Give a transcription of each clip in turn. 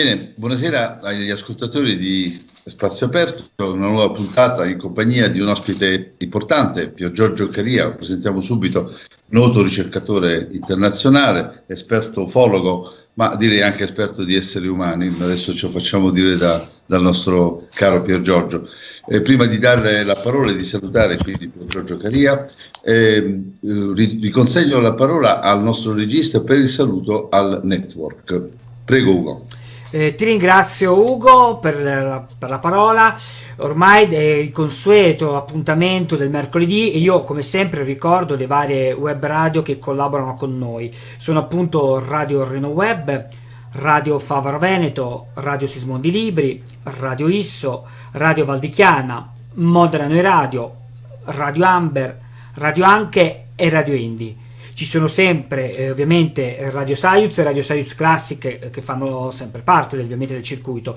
Bene, buonasera agli ascoltatori di Spazio Aperto, una nuova puntata in compagnia di un ospite importante, Pio Giorgio Caria, lo presentiamo subito, noto ricercatore internazionale, esperto ufologo, ma direi anche esperto di esseri umani, adesso ce lo facciamo dire da, dal nostro caro Pier Giorgio. Eh, prima di dare la parola e di salutare quindi Pier Giorgio Caria, ehm, eh, riconsegno la parola al nostro regista per il saluto al network. Prego Ugo. Eh, ti ringrazio Ugo per la, per la, parola, ormai è il consueto appuntamento del mercoledì e io come sempre ricordo le varie web radio che collaborano con noi, sono appunto Radio Reno Web, Radio Favaro Veneto, Radio Sismondi Libri, Radio Isso, Radio Valdichiana, Modena Noi Radio, Radio Amber, Radio Anche e Radio Indie. Ci sono sempre eh, ovviamente Radio Saiuz e Radio Saiuz Classic che, eh, che fanno sempre parte del, ovviamente del circuito.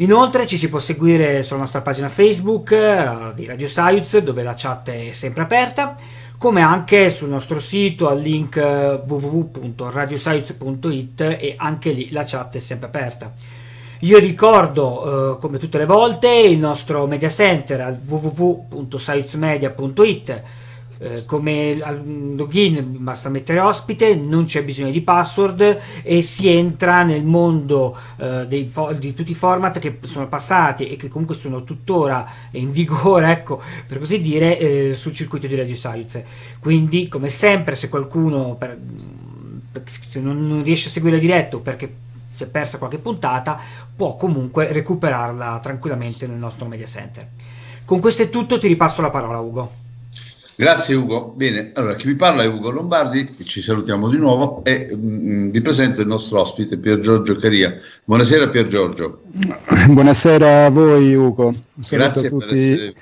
Inoltre ci si può seguire sulla nostra pagina Facebook eh, di Radio Saiuz dove la chat è sempre aperta come anche sul nostro sito al link eh, www.radioscience.it e anche lì la chat è sempre aperta. Io ricordo, eh, come tutte le volte, il nostro media center al www.sciencmedia.it eh, come login basta mettere ospite, non c'è bisogno di password e si entra nel mondo eh, dei, di tutti i format che sono passati e che comunque sono tuttora in vigore, ecco, per così dire, eh, sul circuito di Radio Science. Quindi, come sempre, se qualcuno per, se non, non riesce a seguire diretto perché si è persa qualche puntata, può comunque recuperarla tranquillamente nel nostro media center. Con questo è tutto, ti ripasso la parola Ugo. Grazie Ugo. Bene, allora chi vi parla è Ugo Lombardi, ci salutiamo di nuovo e mh, mm, mm, vi presento il nostro ospite Pier Giorgio Caria. Buonasera Pier Giorgio. Buonasera a voi Ugo. Grazie a tutti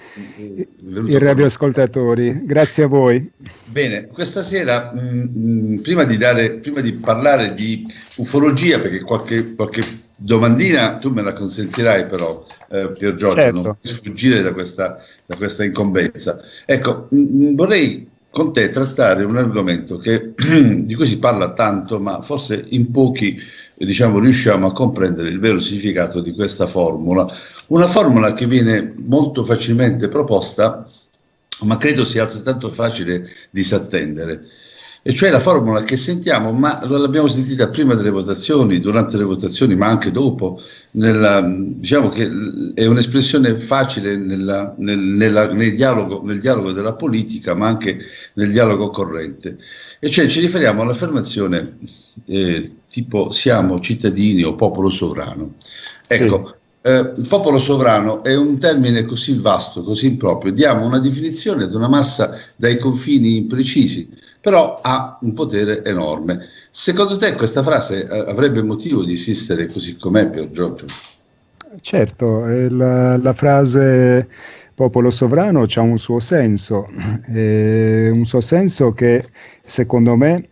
i radioascoltatori. Grazie a voi. Bene, questa sera mh, mm, mh, prima, di dare, prima, di parlare di ufologia, perché qualche, qualche domandina, tu me la consentirai però, eh, Pier Giorgio, certo. non puoi sfuggire da questa, da questa incombenza. Ecco, mh, vorrei con te trattare un argomento che, di cui si parla tanto, ma forse in pochi diciamo, riusciamo a comprendere il vero significato di questa formula. Una formula che viene molto facilmente proposta, ma credo sia altrettanto facile disattendere e cioè la formula che sentiamo, ma l'abbiamo sentita prima delle votazioni, durante le votazioni, ma anche dopo. Nella, diciamo che è un'espressione facile nella, nel, nella, nel, dialogo, nel, dialogo, della politica, ma anche nel dialogo corrente. E cioè ci riferiamo all'affermazione eh, tipo siamo cittadini o popolo sovrano. Ecco, sì. Eh, il popolo sovrano è un termine così vasto, così improprio, diamo una definizione ad una massa dai confini imprecisi però ha un potere enorme. Secondo te questa frase eh, avrebbe motivo di esistere così com'è, Pier Giorgio? Certo, eh, la, la frase popolo sovrano ha un suo senso, eh, un suo senso che secondo me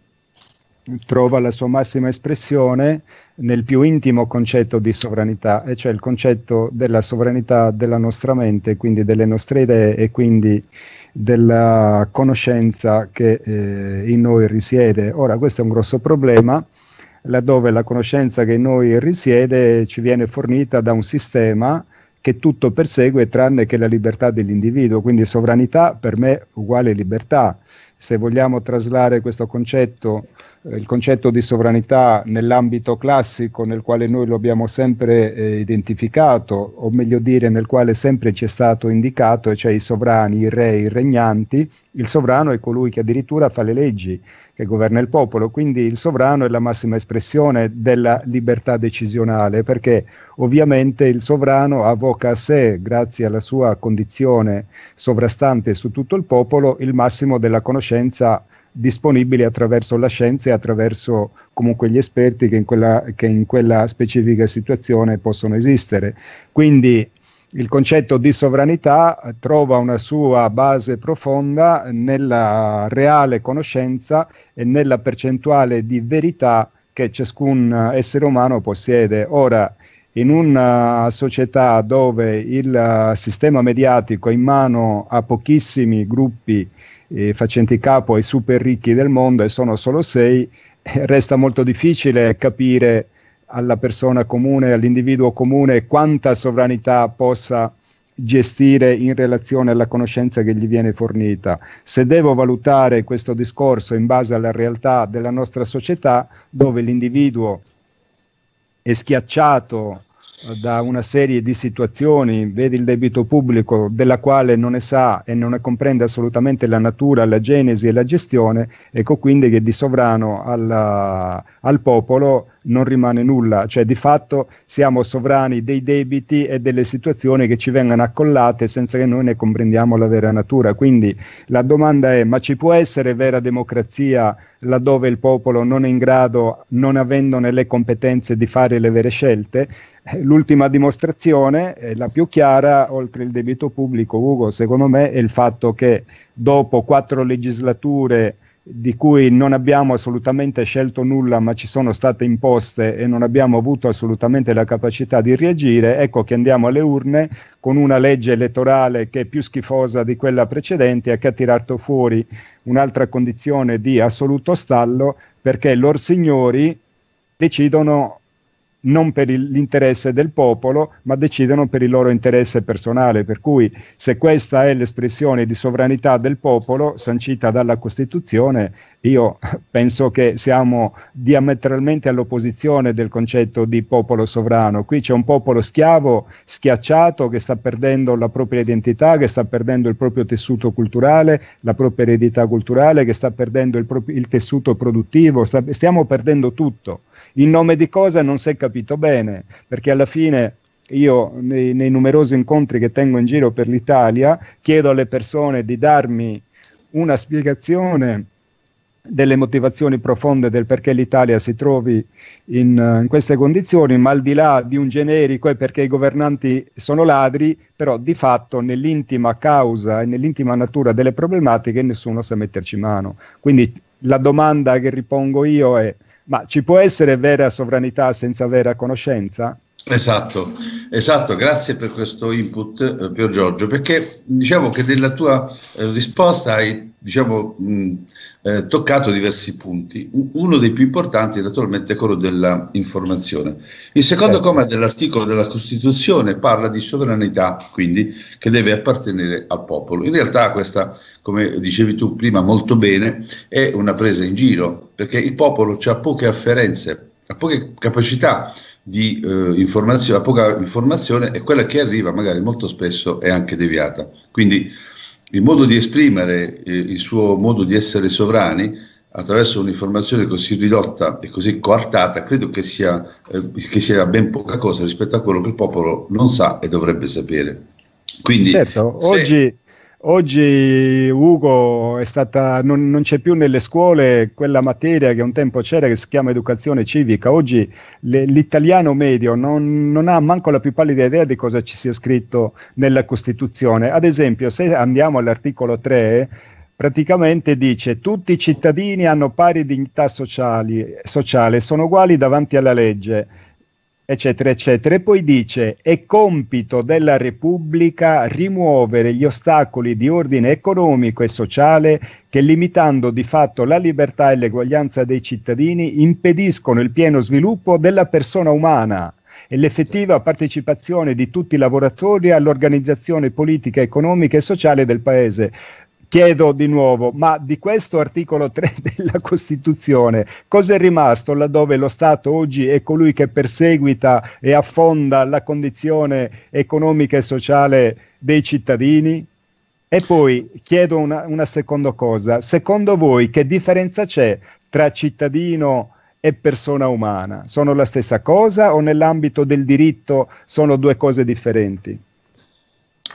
trova la sua massima espressione nel più intimo concetto di sovranità, e cioè il concetto della sovranità della nostra mente, quindi delle nostre idee e quindi della conoscenza che eh, in noi risiede. Ora questo è un grosso problema laddove la conoscenza che in noi risiede ci viene fornita da un sistema che tutto persegue tranne che la libertà dell'individuo, quindi sovranità per me uguale libertà. Se vogliamo traslare questo concetto eh, il concetto di sovranità nell'ambito classico nel quale noi lo abbiamo sempre eh, identificato, o meglio dire nel quale sempre ci è stato indicato, cioè i sovrani, i re, i regnanti, il sovrano è colui che addirittura fa le leggi, che governa il popolo, quindi il sovrano è la massima espressione della libertà decisionale, perché ovviamente il sovrano avvoca a sé, grazie alla sua condizione sovrastante su tutto il popolo, il massimo della conoscenza disponibili attraverso la scienza e attraverso comunque gli esperti che in quella, che in quella specifica situazione possono esistere. Quindi il concetto di sovranità eh, trova una sua base profonda nella reale conoscenza e nella percentuale di verità che ciascun eh, essere umano possiede. Ora, in una società dove il eh, sistema mediatico è in mano a pochissimi gruppi eh, facenti capo ai super ricchi del mondo e sono solo sei, resta molto difficile capire alla persona comune, all'individuo comune, quanta sovranità possa gestire in relazione alla conoscenza che gli viene fornita. Se devo valutare questo discorso in base alla realtà della nostra società, dove l'individuo è schiacciato da una serie di situazioni, vedi il debito pubblico della quale non ne sa e non ne comprende assolutamente la natura, la genesi e la gestione, ecco quindi che di sovrano alla, al popolo non rimane nulla, cioè di fatto siamo sovrani dei debiti e delle situazioni che ci vengono accollate senza che noi ne comprendiamo la vera natura. Quindi la domanda è: ma ci può essere vera democrazia laddove il popolo non è in grado, non avendone le competenze, di fare le vere scelte? Eh, l'ultima dimostrazione, la più chiara, oltre il debito pubblico, Ugo, secondo me è il fatto che dopo quattro legislature di cui non abbiamo assolutamente scelto nulla, ma ci sono state imposte e non abbiamo avuto assolutamente la capacità di reagire, ecco che andiamo alle urne con una legge elettorale che è più schifosa di quella precedente e che ha tirato fuori un'altra condizione di assoluto stallo perché lor signori decidono non per il, l'interesse del popolo, ma decidono per il loro interesse personale. Per cui se questa è l'espressione di sovranità del popolo sancita dalla Costituzione, io penso che siamo diametralmente all'opposizione del concetto di popolo sovrano. Qui c'è un popolo schiavo, schiacciato, che sta perdendo la propria identità, che sta perdendo il proprio tessuto culturale, la propria eredità culturale, che sta perdendo il, pro- il tessuto produttivo, sta- stiamo perdendo tutto in nome di cosa non si è capito bene, perché alla fine io nei, nei, numerosi incontri che tengo in giro per l'Italia chiedo alle persone di darmi una spiegazione delle motivazioni profonde del perché l'Italia si trovi in, eh, in queste condizioni, ma al di là di un generico è perché i governanti sono ladri, però di fatto nell'intima causa e nell'intima natura delle problematiche nessuno sa metterci mano. Quindi la domanda che ripongo io è ma ci può essere vera sovranità senza vera conoscenza? Esatto, esatto, grazie per questo input eh, Pier Giorgio, perché diciamo che nella tua eh, risposta hai diciamo, mh, eh, toccato diversi punti. Uno dei più importanti naturalmente è quello dell'informazione. Il secondo certo. comma dell'articolo della Costituzione parla di sovranità, quindi, che deve appartenere al popolo. In realtà questa, come dicevi tu prima molto bene, è una presa in giro, perché il popolo ha poche afferenze, ha poche capacità di eh, informazione, ha poca informazione e quella che arriva magari molto spesso è anche deviata. Quindi il modo di esprimere eh, il suo modo di essere sovrani attraverso un'informazione così ridotta e così coartata, credo che sia, eh, che sia, ben poca cosa rispetto a quello che il popolo non sa e dovrebbe sapere. Quindi, certo, se... oggi Oggi Ugo è stata, non, non, c'è più nelle scuole quella materia che un tempo c'era che si chiama educazione civica. Oggi le, l'italiano medio non, non, ha manco la più pallida idea di cosa ci sia scritto nella Costituzione. Ad esempio, se andiamo all'articolo 3, praticamente dice tutti i cittadini hanno pari dignità sociali, sociale, sono uguali davanti alla legge eccetera, eccetera. E poi dice, è compito della Repubblica rimuovere gli ostacoli di ordine economico e sociale che limitando di fatto la libertà e l'eguaglianza dei cittadini impediscono il pieno sviluppo della persona umana e l'effettiva partecipazione di tutti i lavoratori all'organizzazione politica, economica e sociale del Paese chiedo di nuovo, ma di questo articolo 3 della Costituzione cosa è rimasto laddove lo Stato oggi è colui che perseguita e affonda la condizione economica e sociale dei cittadini? E poi chiedo una, una seconda cosa, secondo voi che differenza c'è tra cittadino e persona umana? Sono la stessa cosa o nell'ambito del diritto sono due cose differenti?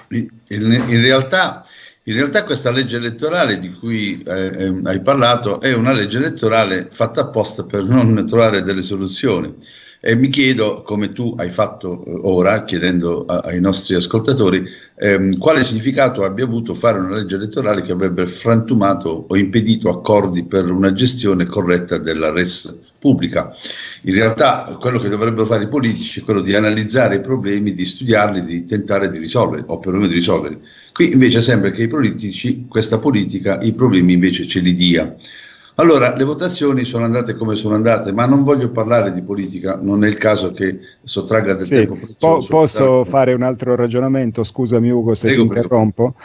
In, in realtà in realtà questa legge elettorale di cui eh, ehm, hai parlato è una legge elettorale fatta apposta per non trovare delle soluzioni. E mi chiedo, come tu hai fatto eh, ora, chiedendo a, ai nostri ascoltatori, ehm, quale significato abbia avuto fare una legge elettorale che avrebbe frantumato o impedito accordi per una gestione corretta della res pubblica. In realtà quello che dovrebbero fare i politici è quello di analizzare i problemi, di studiarli, di tentare di risolverli, o perlomeno di risolverli. Qui invece sembra che i politici, questa politica, i problemi invece ce li dia. Allora, le votazioni sono andate come sono andate, ma non voglio parlare di politica, non è il caso che sottragga del sì, tempo. Po- posso fare un altro ragionamento? Scusami Ugo se Prego, ti interrompo.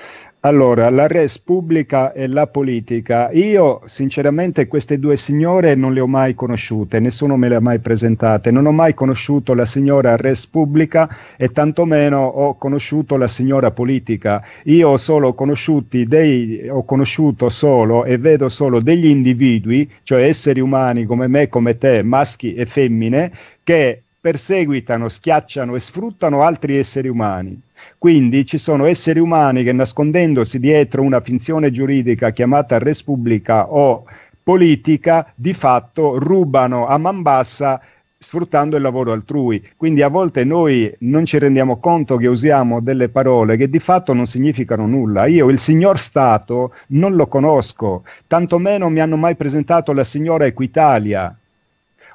Allora, la res pubblica e la politica. Io sinceramente queste due signore non le ho mai conosciute, nessuno me le ha mai presentate. Non ho mai conosciuto la signora res pubblica e tantomeno ho conosciuto la signora politica. Io ho solo conosciuti dei, ho conosciuto solo e vedo solo degli individui, cioè esseri umani come me, come te, maschi e femmine, che perseguitano, schiacciano e sfruttano altri esseri umani. Quindi ci sono esseri umani che nascondendosi dietro una finzione giuridica chiamata res pubblica o politica, di fatto rubano a man bassa sfruttando il lavoro altrui. Quindi a volte noi non ci rendiamo conto che usiamo delle parole che di fatto non significano nulla. Io il signor Stato non lo conosco, tantomeno mi hanno mai presentato la signora Equitalia.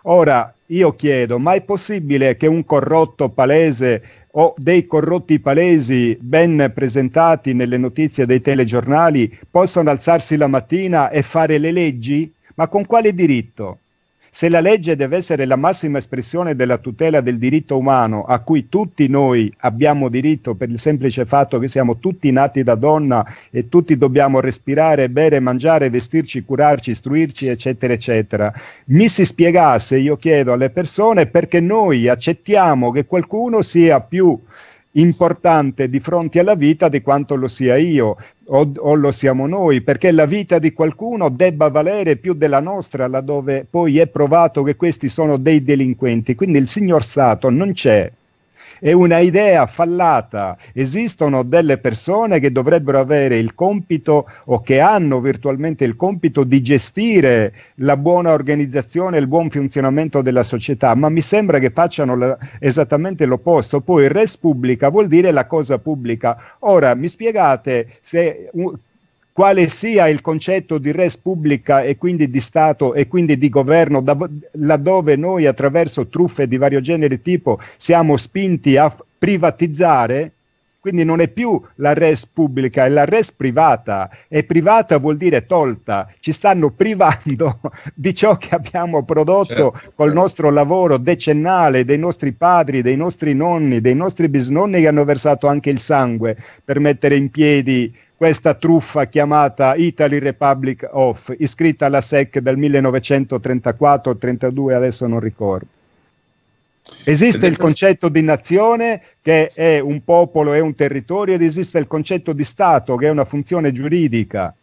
Ora io chiedo, ma è possibile che un corrotto palese o dei corrotti palesi ben presentati nelle notizie dei telegiornali possano alzarsi la mattina e fare le leggi? Ma con quale diritto? Se la legge deve essere la massima espressione della tutela del diritto umano a cui tutti noi abbiamo diritto per il semplice fatto che siamo tutti nati da donna e tutti dobbiamo respirare, bere, mangiare, vestirci, curarci, istruirci, eccetera, eccetera, mi si spiegasse, io chiedo alle persone, perché noi accettiamo che qualcuno sia più importante di fronte alla vita di quanto lo sia io o, o, lo siamo noi, perché la vita di qualcuno debba valere più della nostra, laddove poi è provato che questi sono dei delinquenti. Quindi il signor Stato non c'è è una idea fallata. Esistono delle persone che dovrebbero avere il compito o che hanno virtualmente il compito di gestire la buona organizzazione, il buon funzionamento della società, ma mi sembra che facciano la, esattamente l'opposto. Poi res pubblica vuol dire la cosa pubblica. Ora mi spiegate se uh, quale sia il concetto di res pubblica e quindi di Stato e quindi di governo, da, laddove noi attraverso truffe di vario genere e tipo siamo spinti a f- privatizzare, quindi non è più la res pubblica, è la res privata e privata vuol dire tolta, ci stanno privando di ciò che abbiamo prodotto certo. col certo. nostro lavoro decennale, dei nostri padri, dei nostri nonni, dei nostri bisnonni che hanno versato anche il sangue per mettere in piedi questa truffa chiamata Italy Republic of, iscritta alla SEC dal 1934 o 32, adesso non ricordo. Esiste il concetto di nazione che è un popolo e un territorio ed esiste il concetto di Stato che è una funzione giuridica.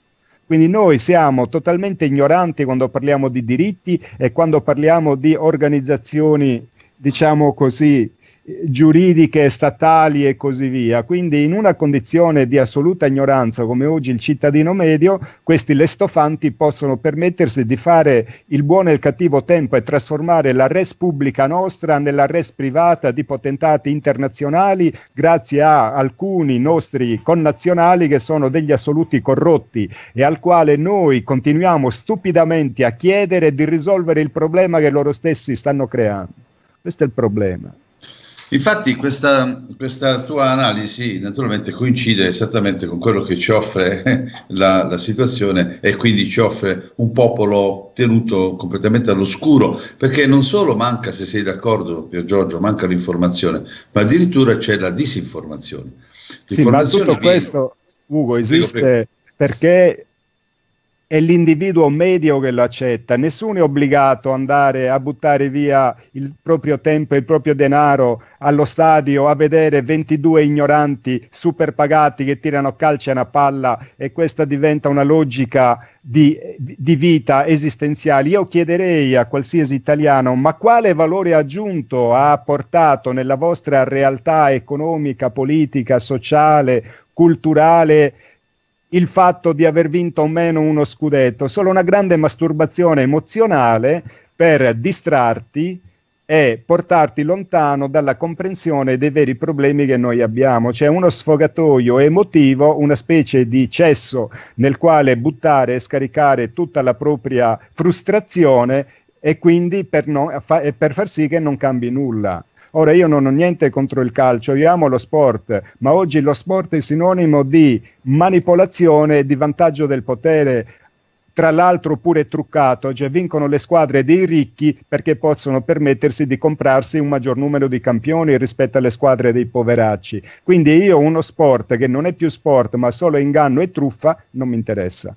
Quindi noi siamo totalmente ignoranti quando parliamo di diritti e quando parliamo di organizzazioni, diciamo così, giuridiche, statali e così via. Quindi in una condizione di assoluta ignoranza come oggi il cittadino medio, questi lestofanti possono permettersi di fare il buono e il cattivo tempo e trasformare la res pubblica nostra nella res privata di potentati internazionali grazie a alcuni nostri connazionali che sono degli assoluti corrotti e al quale noi continuiamo stupidamente a chiedere di risolvere il problema che loro stessi stanno creando. Questo è il problema. Infatti questa, questa, tua analisi naturalmente coincide esattamente con quello che ci offre la, la, situazione e quindi ci offre un popolo tenuto completamente all'oscuro, perché non solo manca, se sei d'accordo Pier Giorgio, manca l'informazione, ma addirittura c'è la disinformazione. Sì, ma tutto questo, Ugo, esiste perché è l'individuo medio che lo accetta. Nessuno è obbligato ad andare a buttare via il proprio tempo e il proprio denaro allo stadio a vedere 22 ignoranti superpagati che tirano calci a una palla e questa diventa una logica di, di vita esistenziale. Io chiederei a qualsiasi italiano, ma quale valore aggiunto ha portato nella vostra realtà economica, politica, sociale, culturale? il fatto di aver vinto o meno uno scudetto, solo una grande masturbazione emozionale per distrarti e portarti lontano dalla comprensione dei veri problemi che noi abbiamo, cioè uno sfogatoio emotivo, una specie di cesso nel quale buttare e scaricare tutta la propria frustrazione e quindi per, no, fa, per far sì che non cambi nulla. Ora io non ho niente contro il calcio, io amo lo sport, ma oggi lo sport è sinonimo di manipolazione e di vantaggio del potere tra l'altro pure truccato, cioè vincono le squadre dei ricchi perché possono permettersi di comprarsi un maggior numero di campioni rispetto alle squadre dei poveracci. Quindi io uno sport che non è più sport ma solo inganno e truffa non mi interessa.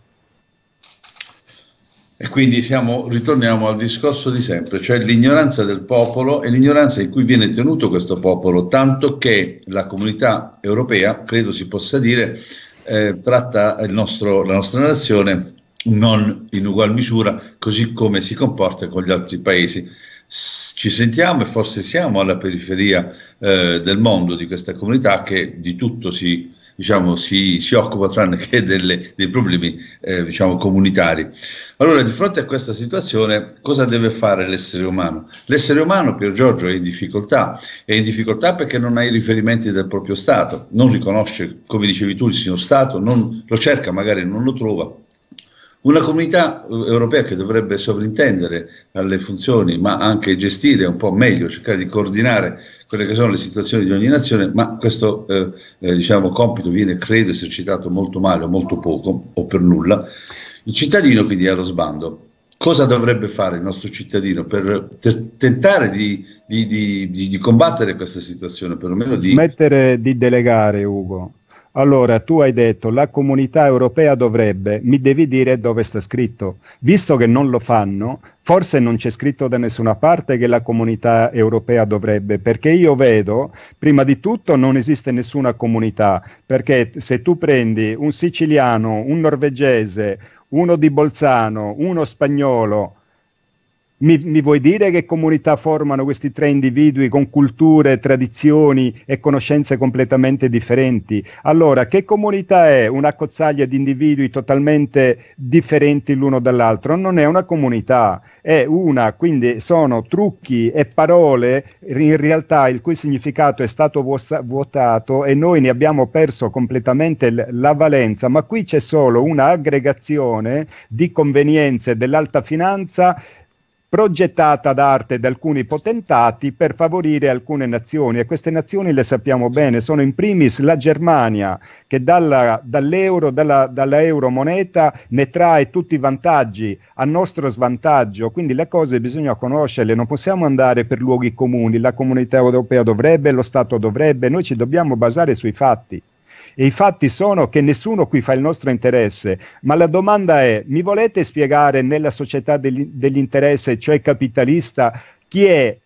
E quindi siamo, ritorniamo al discorso di sempre, cioè l'ignoranza del popolo e l'ignoranza in cui viene tenuto questo popolo, tanto che la comunità europea, credo si possa dire, eh, tratta nostro, la nostra nazione non in ugual misura, così come si comporta con gli altri paesi. ci sentiamo e forse siamo alla periferia eh, del mondo, di questa comunità che di tutto si diciamo, si, si, occupa tranne che delle, dei problemi eh, diciamo, comunitari. Allora, di fronte a questa situazione, cosa deve fare l'essere umano? L'essere umano, Pier Giorgio, è in difficoltà, è in difficoltà perché non ha i riferimenti del proprio Stato, non riconosce, come dicevi tu, il signor Stato, non, lo cerca, magari non lo trova, una comunità eh, europea che dovrebbe sovrintendere alle funzioni, ma anche gestire un po' meglio, cercare di coordinare quelle che sono le situazioni di ogni nazione, ma questo eh, eh, diciamo, compito viene, credo, esercitato molto male o molto poco o per nulla. Il cittadino quindi è allo sbando. Cosa dovrebbe fare il nostro cittadino per, per tentare di, di, di, di, combattere questa situazione? Perlomeno di... Smettere di delegare, Ugo. Allora, tu hai detto la comunità europea dovrebbe, mi devi dire dove sta scritto. Visto che non lo fanno, forse non c'è scritto da nessuna parte che la comunità europea dovrebbe, perché io vedo, prima di tutto, non esiste nessuna comunità, perché se tu prendi un siciliano, un norvegese, uno di Bolzano, uno spagnolo, mi, mi, vuoi dire che comunità formano questi tre individui con culture, tradizioni e conoscenze completamente differenti? Allora, che comunità è una cozzaglia di individui totalmente differenti l'uno dall'altro? Non è una comunità, è una, quindi sono trucchi e parole in realtà il cui significato è stato vuotato e noi ne abbiamo perso completamente l- la valenza, ma qui c'è solo un'aggregazione di convenienze dell'alta finanza progettata d'arte da alcuni potentati per favorire alcune nazioni e queste nazioni le sappiamo bene, sono in primis la Germania che dalla, dall'euro, dalla, dalla moneta ne trae tutti i vantaggi a nostro svantaggio, quindi le cose bisogna conoscerle, non possiamo andare per luoghi comuni, la comunità europea dovrebbe, lo Stato dovrebbe, noi ci dobbiamo basare sui fatti e i fatti sono che nessuno qui fa il nostro interesse, ma la domanda è, mi volete spiegare nella società degli, dell'interesse, cioè capitalista, chi è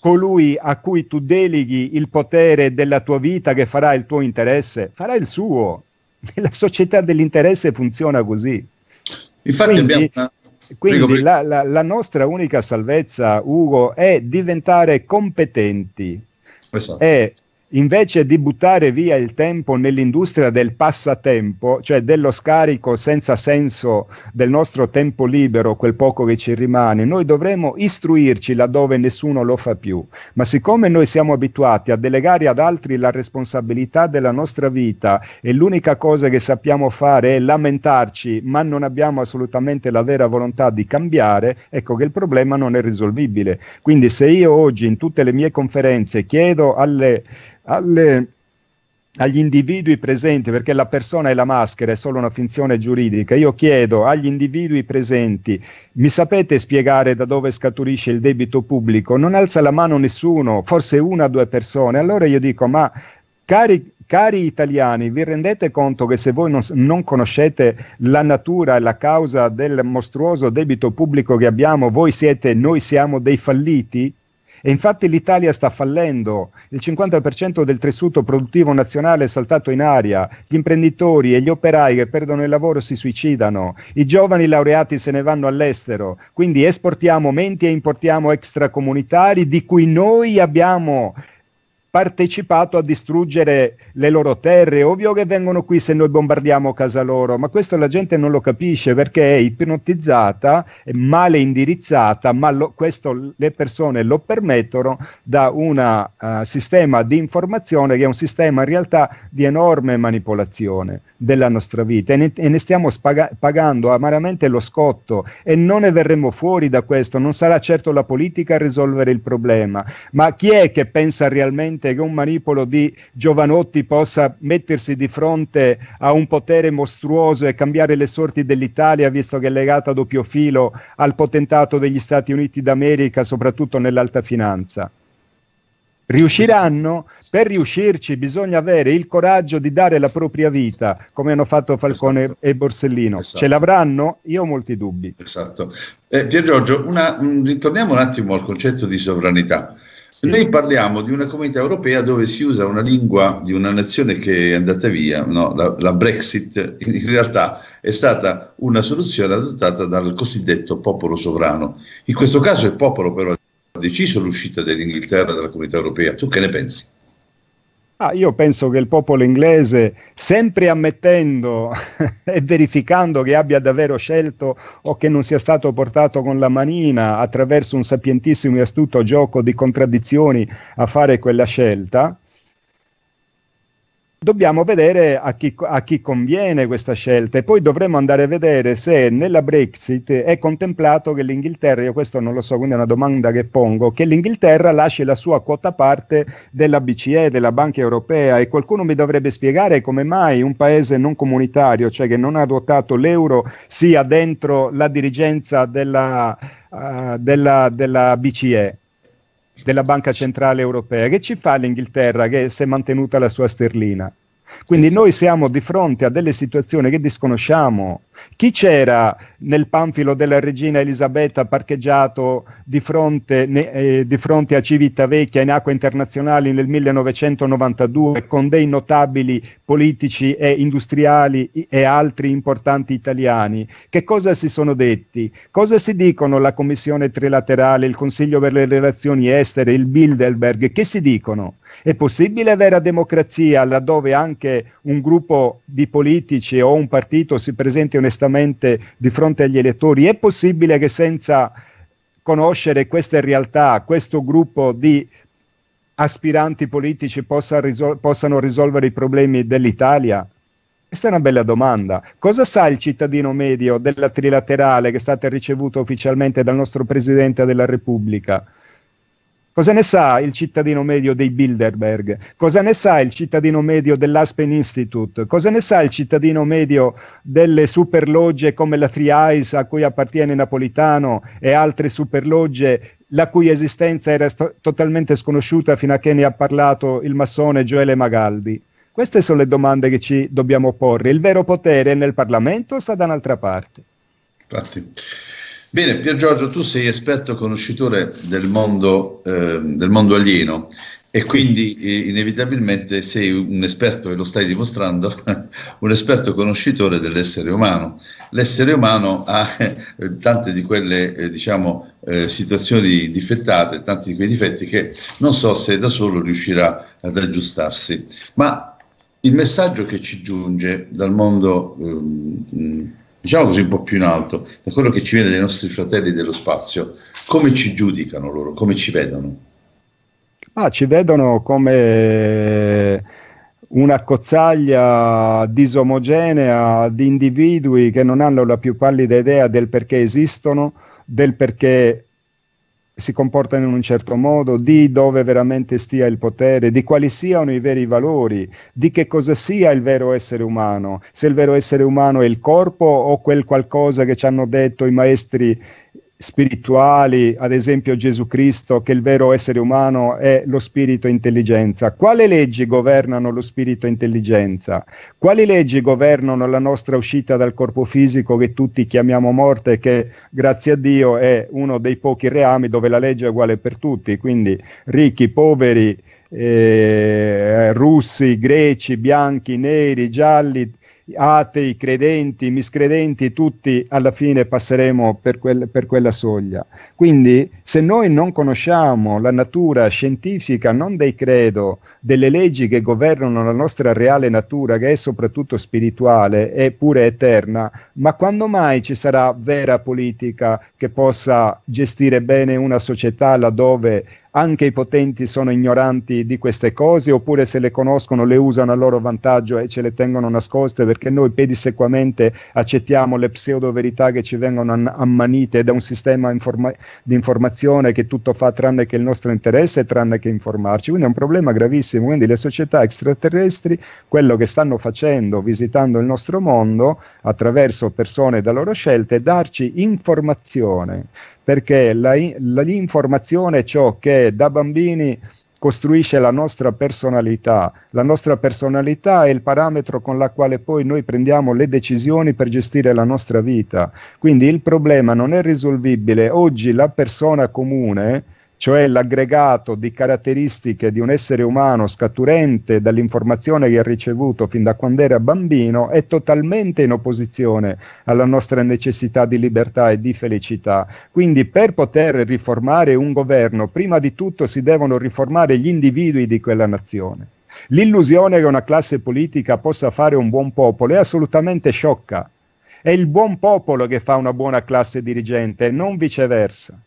colui a cui tu deleghi il potere della tua vita che farà il tuo interesse? Farà il suo. La società dell'interesse funziona così. Infatti Quindi, abbiamo Quindi prego, prego. La, la, la, nostra unica salvezza, Ugo, è diventare competenti. Esatto. È invece di buttare via il tempo nell'industria del passatempo, cioè dello scarico senza senso del nostro tempo libero, quel poco che ci rimane, noi dovremmo istruirci laddove nessuno lo fa più. Ma siccome noi siamo abituati a delegare ad altri la responsabilità della nostra vita e l'unica cosa che sappiamo fare è lamentarci, ma non abbiamo assolutamente la vera volontà di cambiare, ecco che il problema non è risolvibile. Quindi se io oggi in tutte le mie conferenze chiedo alle alle, agli individui presenti, perché la persona e la maschera è solo una finzione giuridica, io chiedo agli individui presenti, mi sapete spiegare da dove scaturisce il debito pubblico? Non alza la mano nessuno, forse una o due persone. Allora io dico, ma cari, cari italiani, vi rendete conto che se voi non, non, conoscete la natura e la causa del mostruoso debito pubblico che abbiamo, voi siete, noi siamo dei falliti? E infatti l'Italia sta fallendo, il 50% del tessuto produttivo nazionale è saltato in aria, gli imprenditori e gli operai che perdono il lavoro si suicidano, i giovani laureati se ne vanno all'estero, quindi esportiamo menti e importiamo extracomunitari di cui noi abbiamo partecipato a distruggere le loro terre, ovvio che vengono qui se noi bombardiamo casa loro, ma questo la gente non lo capisce perché è ipnotizzata, è male indirizzata, ma lo, questo le persone lo permettono da un uh, eh, sistema di informazione che è un sistema in realtà di enorme manipolazione della nostra vita e ne, e ne stiamo spaga- pagando amaramente lo scotto e non ne verremo fuori da questo, non sarà certo la politica a risolvere il problema, ma chi è che pensa realmente veramente che un manipolo di giovanotti possa mettersi di fronte a un potere mostruoso e cambiare le sorti dell'Italia, visto che è legata a doppio filo al potentato degli Stati Uniti d'America, soprattutto nell'alta finanza? Riusciranno? Per riuscirci bisogna avere il coraggio di dare la propria vita, come hanno fatto Falcone esatto. e Borsellino. Esatto. Ce l'avranno? Io ho molti dubbi. Esatto. Eh, Pier Giorgio, una, mh, mm, ritorniamo un attimo al concetto di sovranità. Sì. Noi parliamo di una comunità europea dove si usa una lingua di una nazione che è andata via, no? la, la, Brexit in realtà è stata una soluzione adottata dal cosiddetto popolo sovrano. In questo caso il popolo però ha deciso l'uscita dell'Inghilterra dalla comunità europea, tu che ne pensi? Ah, io penso che il popolo inglese, sempre ammettendo e verificando che abbia davvero scelto o che non sia stato portato con la manina attraverso un sapientissimo e astuto gioco di contraddizioni a fare quella scelta, dobbiamo vedere a chi, a chi, conviene questa scelta e poi dovremo andare a vedere se nella Brexit è contemplato che l'Inghilterra, io questo non lo so, quindi è una domanda che pongo, che l'Inghilterra lasci la sua quota parte della BCE, della Banca Europea e qualcuno mi dovrebbe spiegare come mai un paese non comunitario, cioè che non ha adottato l'euro, sia dentro la dirigenza della, uh, della, della BCE della Banca Centrale Europea. Che ci fa l'Inghilterra che si è mantenuta la sua sterlina? Quindi esatto. noi siamo di fronte a delle situazioni che disconosciamo. Chi c'era nel panfilo della regina Elisabetta parcheggiato di fronte, eh, di fronte a Civitavecchia in acque internazionali nel 1992 con dei notabili politici e industriali e altri importanti italiani? Che cosa si sono detti? Cosa si dicono la Commissione trilaterale, il Consiglio per le relazioni estere, il Bilderberg? Che si dicono? È possibile avere democrazia laddove anche un gruppo di politici o un partito si presenti onestamente di fronte agli elettori? È possibile che senza conoscere queste realtà questo gruppo di aspiranti politici possa risol- possano risolvere i problemi dell'Italia? Questa è una bella domanda. Cosa sa il cittadino medio della trilaterale che è stata ricevuta ufficialmente dal nostro Presidente della Repubblica? Cosa ne sa il cittadino medio dei Bilderberg? Cosa ne sa il cittadino medio dell'Aspen Institute? Cosa ne sa il cittadino medio delle superlogge come la Three Eyes a cui appartiene Napolitano e altre superlogge la cui esistenza era st- totalmente sconosciuta fino a che ne ha parlato il massone Gioele Magaldi? Queste sono le domande che ci dobbiamo porre. Il vero potere è nel Parlamento o sta da un'altra parte? Infatti. Bene, Pier Giorgio, tu sei esperto conoscitore del mondo, eh, del mondo alieno e quindi eh, inevitabilmente sei un esperto, e lo stai dimostrando, un esperto conoscitore dell'essere umano. L'essere umano ha eh, tante di quelle, eh, diciamo, eh, situazioni difettate, tanti di quei difetti che non so se da solo riuscirà ad aggiustarsi. Ma il messaggio che ci giunge dal mondo ehm, diciamo così un po' più in alto, da quello che ci viene dai nostri fratelli dello spazio, come ci giudicano loro, come ci vedono? Ah, ci vedono come una cozzaglia disomogenea di individui che non hanno la più pallida idea del perché esistono, del perché si comportano in un certo modo, di dove veramente stia il potere, di quali siano i veri valori, di che cosa sia il vero essere umano, se il vero essere umano è il corpo o quel qualcosa che ci hanno detto i maestri spirituali, ad esempio Gesù Cristo, che il vero essere umano è lo spirito intelligenza. Quali leggi governano lo spirito intelligenza? Quali leggi governano la nostra uscita dal corpo fisico che tutti chiamiamo morte, che grazie a Dio è uno dei pochi reami dove la legge è uguale per tutti, quindi ricchi, poveri, eh, russi, greci, bianchi, neri, gialli, atei, credenti, miscredenti, tutti alla fine passeremo per, quel, per, quella soglia. Quindi se noi non conosciamo la natura scientifica, non dei credo, delle leggi che governano la nostra reale natura, che è soprattutto spirituale e pure eterna, ma quando mai ci sarà vera politica che possa gestire bene una società laddove anche i potenti sono ignoranti di queste cose oppure se le conoscono le usano a loro vantaggio e ce le tengono nascoste perché noi pedissequamente accettiamo le pseudo verità che ci vengono ammanite da un sistema informa- di informazione che tutto fa tranne che il nostro interesse tranne che informarci. Quindi è un problema gravissimo, quindi le società extraterrestri quello che stanno facendo visitando il nostro mondo attraverso persone da loro scelte è darci informazione perché l'informazione è ciò che da bambini costruisce la nostra personalità. La nostra personalità è il parametro con la quale poi noi prendiamo le decisioni per gestire la nostra vita. Quindi il problema non è risolvibile. Oggi la persona comune cioè l'aggregato di caratteristiche di un essere umano scaturente dall'informazione che ha ricevuto fin da quando era bambino, è totalmente in opposizione alla nostra necessità di libertà e di felicità. Quindi per poter riformare un governo, prima di tutto si devono riformare gli individui di quella nazione. L'illusione che una classe politica possa fare un buon popolo è assolutamente sciocca. È il buon popolo che fa una buona classe dirigente, non viceversa.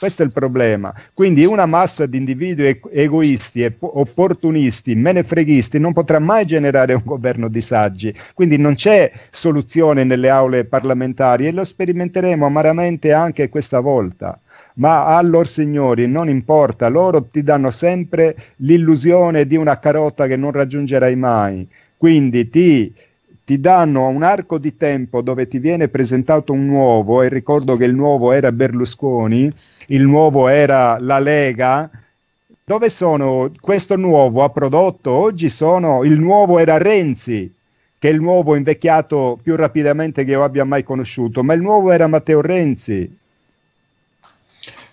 Questo è il problema. Quindi una massa di individui egoisti e opportunisti, menefreghisti, non potrà mai generare un governo di saggi. Quindi non c'è soluzione nelle aule parlamentari e lo sperimenteremo amaramente anche questa volta ma a lor signori non importa, loro ti danno sempre l'illusione di una carota che non raggiungerai mai. Quindi ti ti danno un arco di tempo dove ti viene presentato un nuovo, e ricordo che il nuovo era Berlusconi, il nuovo era la Lega, dove sono questo nuovo ha prodotto oggi sono il nuovo era Renzi che è il nuovo invecchiato più rapidamente che io abbia mai conosciuto ma il nuovo era Matteo Renzi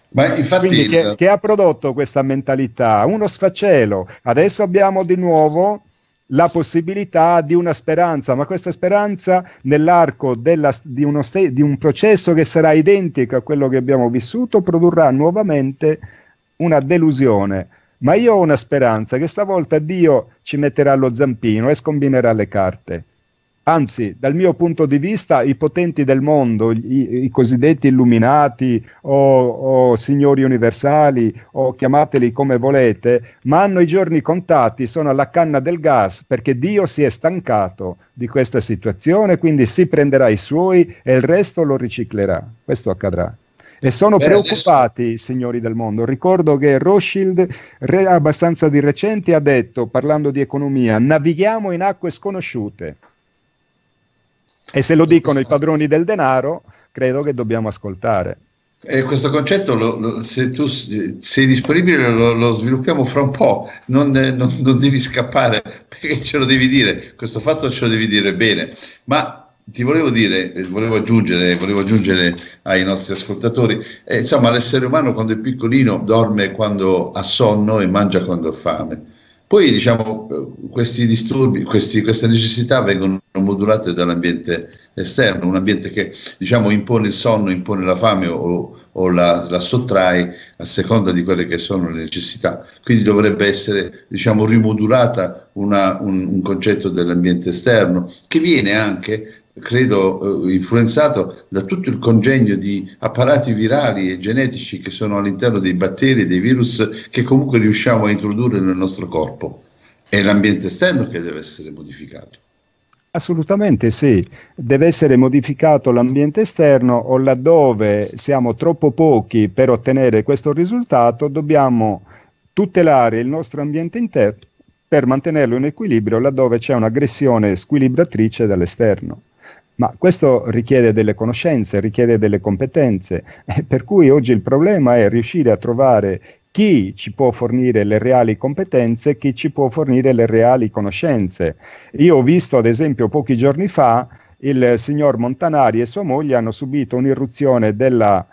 ma infatti Quindi, che, che, ha prodotto questa mentalità uno sfacelo adesso abbiamo di nuovo la possibilità di una speranza, ma questa speranza nell'arco della, di, st- di, un processo che sarà identico a quello che abbiamo vissuto produrrà nuovamente una delusione. Ma io ho una speranza che stavolta Dio ci metterà lo zampino e scombinerà le carte. Anzi, dal mio punto di vista, i potenti del mondo, i, i cosiddetti illuminati o, o, signori universali o chiamateli come volete, ma hanno i giorni contati, sono alla canna del gas perché Dio si è stancato di questa situazione, quindi si prenderà i suoi e il resto lo riciclerà. Questo accadrà. E sono Beh, preoccupati i signori del mondo. Ricordo che Rothschild, abbastanza di recente, ha detto, parlando di economia, navighiamo in acque sconosciute. E se lo dicono i padroni del denaro, credo che dobbiamo ascoltare. E questo concetto, lo, lo, se tu sei disponibile, lo, lo, sviluppiamo fra un po', non, non, non devi scappare perché ce lo devi dire, questo fatto ce lo devi dire bene. Ma ti volevo dire, eh, volevo aggiungere, volevo aggiungere ai nostri ascoltatori, eh, insomma l'essere umano quando è piccolino dorme quando ha sonno e mangia quando ha fame poi diciamo, questi disturbi, questi, queste necessità vengono modulate dall'ambiente esterno, un ambiente che diciamo, impone il sonno, impone la fame o, o la, la, sottrae a seconda di quelle che sono le necessità. Quindi dovrebbe essere diciamo, rimodulata una, un, un concetto dell'ambiente esterno che viene anche credo eh, influenzato da tutto il congegno di apparati virali e genetici che sono all'interno dei batteri e dei virus che comunque riusciamo a introdurre nel nostro corpo. È l'ambiente esterno che deve essere modificato. Assolutamente sì, deve essere modificato l'ambiente esterno o laddove siamo troppo pochi per ottenere questo risultato dobbiamo tutelare il nostro ambiente interno per mantenerlo in equilibrio laddove c'è un'aggressione squilibratrice dall'esterno ma questo richiede delle conoscenze, richiede delle competenze, eh, per cui oggi il problema è riuscire a trovare chi ci può fornire le reali competenze, e chi ci può fornire le reali conoscenze. Io ho visto, ad esempio, pochi giorni fa il signor Montanari e sua moglie hanno subito un'irruzione della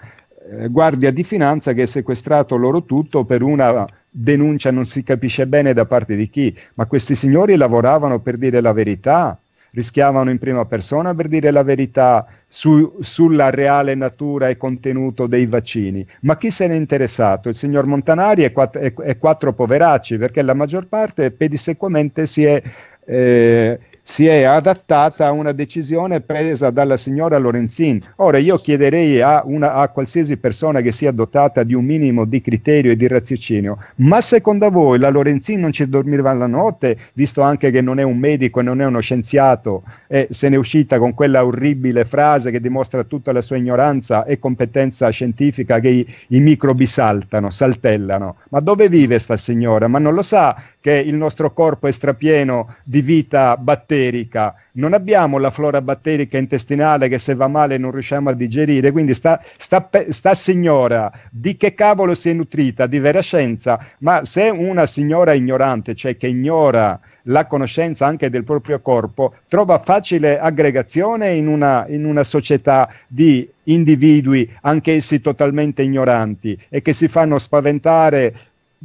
eh, Guardia di Finanza che ha sequestrato loro tutto per una denuncia non si capisce bene da parte di chi, ma questi signori lavoravano per dire la verità, rischiavano in prima persona per dire la verità su, sulla reale natura e contenuto dei vaccini. Ma chi se ne è interessato? Il signor Montanari e, quatt- quattro poveracci, perché la maggior parte pedissequamente si è... Eh, si è adattata a una decisione presa dalla signora Lorenzin. Ora io chiederei a, una, a qualsiasi persona che sia dotata di un minimo di criterio e di raziocinio, ma secondo voi la Lorenzin non ci dormiva la notte, visto anche che non è un medico e non è uno scienziato, e se ne è uscita con quella orribile frase che dimostra tutta la sua ignoranza e competenza scientifica che i, i microbi saltano, saltellano. Ma dove vive sta signora? Ma non lo sa che il nostro corpo è strapieno di vita batterica, non abbiamo la flora batterica intestinale che se va male non riusciamo a digerire, quindi sta, sta, sta signora di che cavolo si è nutrita? Di vera scienza, ma se una signora ignorante, cioè che ignora la conoscenza anche del proprio corpo, trova facile aggregazione in una, in una società di individui anch'essi totalmente ignoranti e che si fanno spaventare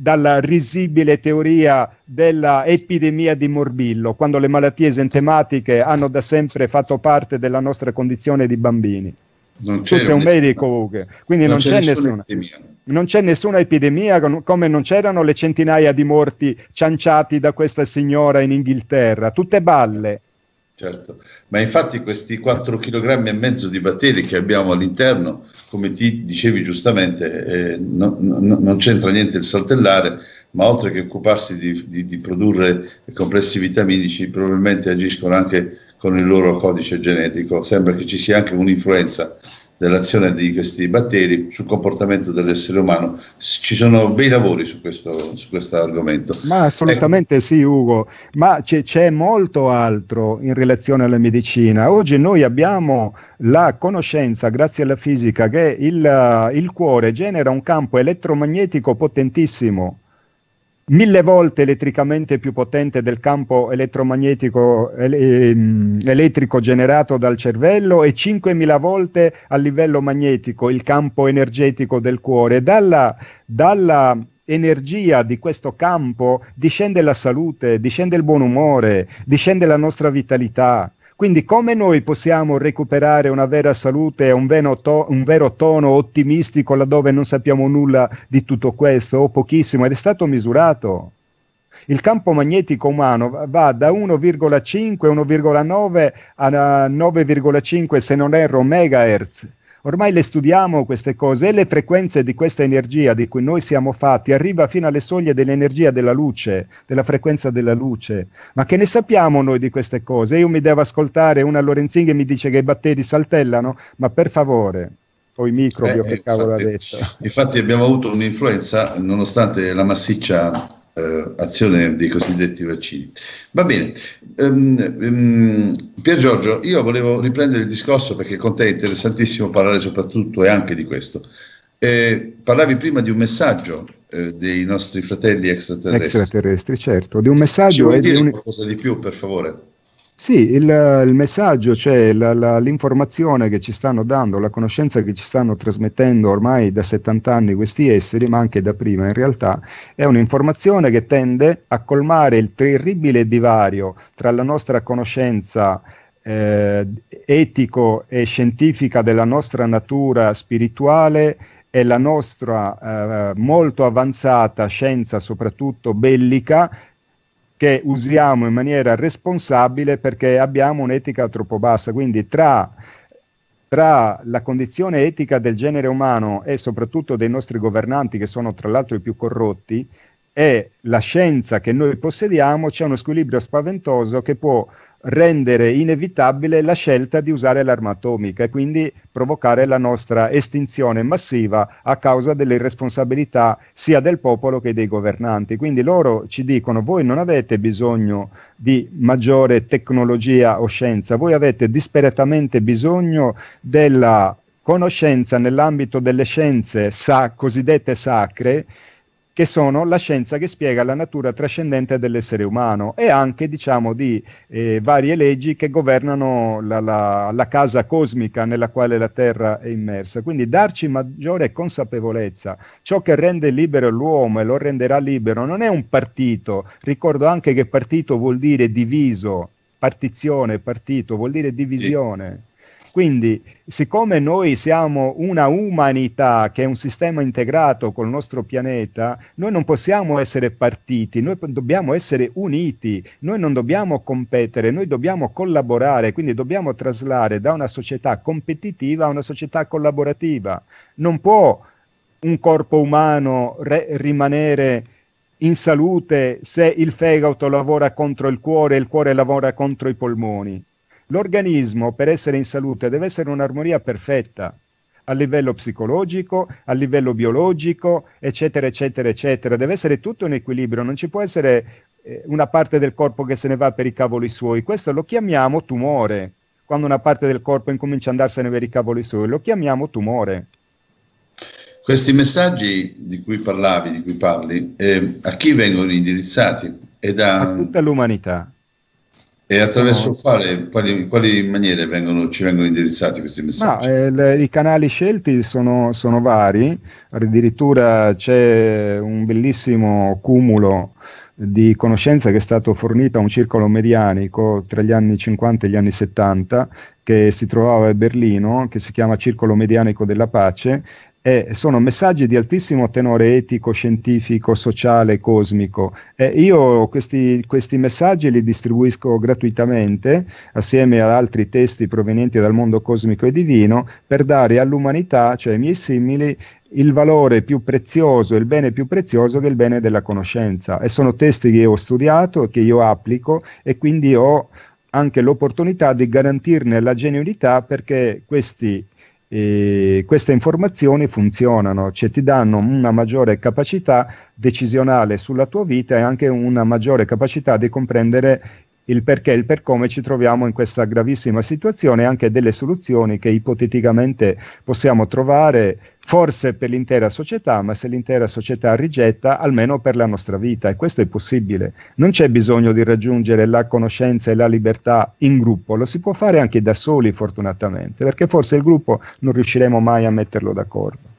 dalla risibile teoria dell'epidemia di morbillo, quando le malattie esentematiche hanno da sempre fatto parte della nostra condizione di bambini. Non tu sei un medico, Uke, quindi non, non c'è, c'è, nessuna. Epidemia. Non c'è nessuna epidemia, come non c'erano le centinaia di morti cianciati da questa signora in Inghilterra, tutte balle. Certo, ma infatti questi 4,5 kg di batteri che abbiamo all'interno, come ti dicevi giustamente, eh, no, no, non c'entra niente il saltellare, ma oltre che occuparsi di, di, di, produrre complessi vitaminici, probabilmente agiscono anche con il loro codice genetico. Sembra che ci sia anche un'influenza dell'azione di questi batteri sul comportamento dell'essere umano. Ci sono bei lavori su questo, su questo argomento. Ma assolutamente ecco. sì, Ugo, ma c'è, c'è, molto altro in relazione alla medicina. Oggi noi abbiamo la conoscenza, grazie alla fisica, che il, il cuore genera un campo elettromagnetico potentissimo mille volte elettricamente più potente del campo elettromagnetico ele- ehm, elettrico generato dal cervello e 5.000 volte a livello magnetico il campo energetico del cuore. Dalla, dalla energia di questo campo discende la salute, discende il buon umore, discende la nostra vitalità. Quindi come noi possiamo recuperare una vera salute e un, to- un, vero tono ottimistico laddove non sappiamo nulla di tutto questo o pochissimo ed è stato misurato? Il campo magnetico umano va da 1,5, 1,9 a 9,5 se non erro megahertz Ormai le studiamo queste cose e le frequenze di questa energia di cui noi siamo fatti arriva fino alle soglie dell'energia della luce, della frequenza della luce. Ma che ne sappiamo noi di queste cose? Io mi devo ascoltare una Lorenzinghi mi dice che i batteri saltellano, ma per favore, o i microbi eh, o che infatti, cavolo ha detto. Infatti abbiamo avuto un'influenza, nonostante la massiccia eh, azione dei cosiddetti vaccini. Va bene, um, um, Pier Giorgio, io volevo riprendere il discorso perché con te è interessantissimo parlare soprattutto e anche di questo. Eh, parlavi prima di un messaggio eh, dei nostri fratelli extraterrestri. Extraterrestri, certo, di un messaggio. Ci vuoi dire un... qualcosa di più, per favore? Sì, il, il messaggio, cioè la, la, l'informazione che ci stanno dando, la conoscenza che ci stanno trasmettendo ormai da 70 anni questi esseri, ma anche da prima in realtà, è un'informazione che tende a colmare il terribile divario tra la nostra conoscenza eh, etico e scientifica della nostra natura spirituale e la nostra eh, molto avanzata scienza, soprattutto bellica, che usiamo in maniera responsabile perché abbiamo un'etica troppo bassa. Quindi tra, tra, la condizione etica del genere umano e soprattutto dei nostri governanti, che sono tra l'altro i più corrotti, e la scienza che noi possediamo, c'è uno squilibrio spaventoso che può rendere inevitabile la scelta di usare l'arma atomica e quindi provocare la nostra estinzione massiva a causa dell'irresponsabilità sia del popolo che dei governanti. Quindi loro ci dicono voi non avete bisogno di maggiore tecnologia o scienza, voi avete disperatamente bisogno della conoscenza nell'ambito delle scienze sa- cosiddette sacre che sono la scienza che spiega la natura trascendente dell'essere umano e anche diciamo di eh, varie leggi che governano la, la, la, casa cosmica nella quale la Terra è immersa. Quindi darci maggiore consapevolezza, ciò che rende libero l'uomo e lo renderà libero non è un partito, ricordo anche che partito vuol dire diviso, partizione, partito vuol dire divisione. Sì. Quindi, siccome noi siamo una umanità che è un sistema integrato col nostro pianeta, noi non possiamo essere partiti, noi dobbiamo essere uniti, noi non dobbiamo competere, noi dobbiamo collaborare, quindi dobbiamo traslare da una società competitiva a una società collaborativa. Non può un corpo umano re- rimanere in salute se il fegato lavora contro il cuore e il cuore lavora contro i polmoni. L'organismo per essere in salute deve essere un'armonia perfetta a livello psicologico, a livello biologico, eccetera, eccetera, eccetera. Deve essere tutto in equilibrio, non ci può essere eh, una parte del corpo che se ne va per i cavoli suoi. Questo lo chiamiamo tumore. Quando una parte del corpo incomincia ad andarsene per i cavoli suoi, lo chiamiamo tumore. Questi messaggi di cui parlavi, di cui parli, eh, a chi vengono indirizzati? Da... A tutta l'umanità e attraverso quale, quali, quali maniere vengono, ci vengono indirizzati questi messaggi? No, eh, I canali scelti sono, sono, vari, addirittura c'è un bellissimo cumulo di conoscenza che è stato fornito a un circolo medianico tra gli anni 50 e gli anni 70 che si trovava a Berlino, che si chiama Circolo Medianico della Pace eh, sono messaggi di altissimo tenore etico, scientifico, sociale, cosmico. Eh, io questi, questi, messaggi li distribuisco gratuitamente assieme ad altri testi provenienti dal mondo cosmico e divino per dare all'umanità, cioè ai miei simili, il valore più prezioso, il bene più prezioso che è il bene della conoscenza. E sono testi che ho studiato, che io applico e quindi ho anche l'opportunità di garantirne la genuinità perché questi e queste informazioni funzionano, cioè ti danno una maggiore capacità decisionale sulla tua vita e anche una maggiore capacità di comprendere il perché e il per come ci troviamo in questa gravissima situazione e anche delle soluzioni che ipoteticamente possiamo trovare forse per l'intera società, ma se l'intera società rigetta, almeno per la nostra vita. E questo è possibile. Non c'è bisogno di raggiungere la conoscenza e la libertà in gruppo, lo si può fare anche da soli, fortunatamente, perché forse il gruppo non riusciremo mai a metterlo d'accordo.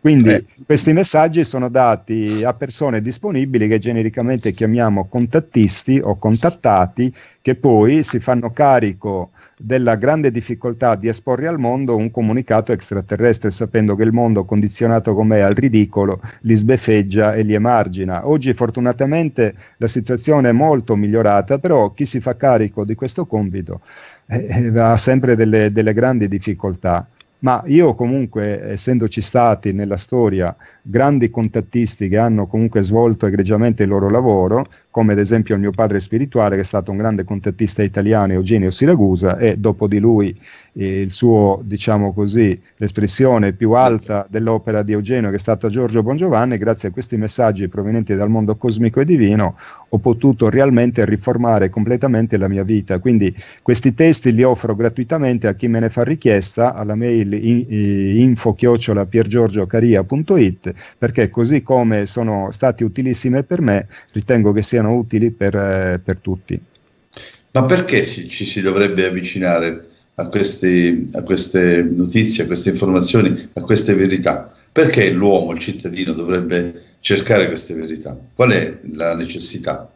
Quindi eh. questi messaggi sono dati a persone disponibili che genericamente chiamiamo contattisti o contattati che poi si fanno carico della grande difficoltà di esporre al mondo un comunicato extraterrestre, sapendo che il mondo, condizionato com'è al ridicolo, li sbeffeggia e li emargina. Oggi fortunatamente la situazione è molto migliorata, però chi si fa carico di questo compito eh, eh ha sempre delle, delle grandi difficoltà ma io comunque, essendoci stati nella storia grandi contattisti che hanno comunque svolto egregiamente il loro lavoro, come ad esempio il mio padre spirituale che è stato un grande contattista italiano Eugenio Siragusa e dopo di lui eh, il suo, diciamo così, l'espressione più alta dell'opera di Eugenio che è stata Giorgio Bongiovanni, grazie a questi messaggi provenienti dal mondo cosmico e divino ho potuto realmente riformare completamente la mia vita. Quindi questi testi li offro gratuitamente a chi me ne fa richiesta alla mail in, in, eh, info-piergiorgiocaria.it assolutamente, perché così come sono stati utilissime per me, ritengo che siano utili per, eh, per tutti. Ma perché ci si dovrebbe avvicinare a queste, a queste notizie, a queste informazioni, a queste verità? Perché l'uomo, il cittadino, dovrebbe cercare queste verità? Qual è la necessità?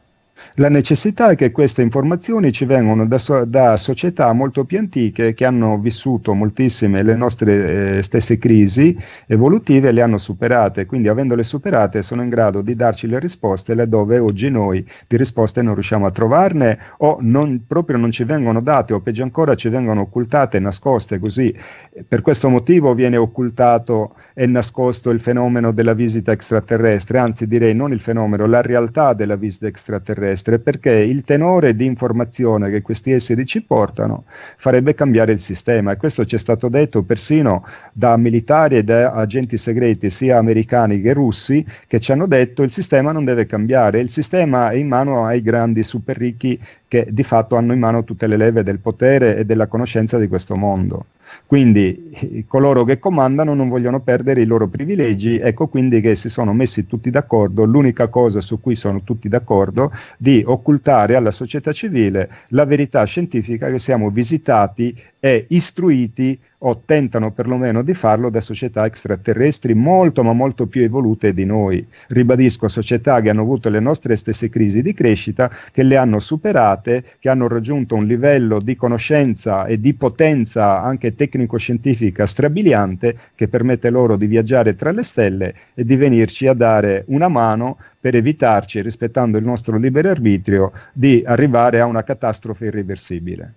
La necessità è che queste informazioni ci vengono da, da società molto più antiche che hanno vissuto moltissime le nostre eh, stesse crisi evolutive e le hanno superate, quindi avendole superate sono in grado di darci le risposte laddove oggi noi di risposte non riusciamo a trovarne o non, proprio non ci vengono date o peggio ancora ci vengono occultate, nascoste così. Eh, per questo motivo viene occultato e nascosto il fenomeno della visita extraterrestre, anzi direi non il fenomeno, la realtà della visita extraterrestre terrestre perché il tenore di informazione che questi esseri ci portano farebbe cambiare il sistema e questo ci è stato detto persino da militari e da agenti segreti sia americani che russi che ci hanno detto il sistema non deve cambiare, il sistema è in mano ai grandi super ricchi che di fatto hanno in mano tutte le leve del potere e della conoscenza di questo mondo. Quindi eh, coloro che comandano non vogliono perdere i loro privilegi, ecco quindi che si sono messi tutti d'accordo, l'unica cosa su cui sono tutti d'accordo, di occultare alla società civile la verità scientifica che siamo visitati e istruiti o tentano perlomeno di farlo da società extraterrestri molto ma molto più evolute di noi. Ribadisco, società che hanno avuto le nostre stesse crisi di crescita, che le hanno superate, che hanno raggiunto un livello di conoscenza e di potenza anche tecnico-scientifica strabiliante che permette loro di viaggiare tra le stelle e di venirci a dare una mano per evitarci, rispettando il nostro libero arbitrio, di arrivare a una catastrofe irriversibile.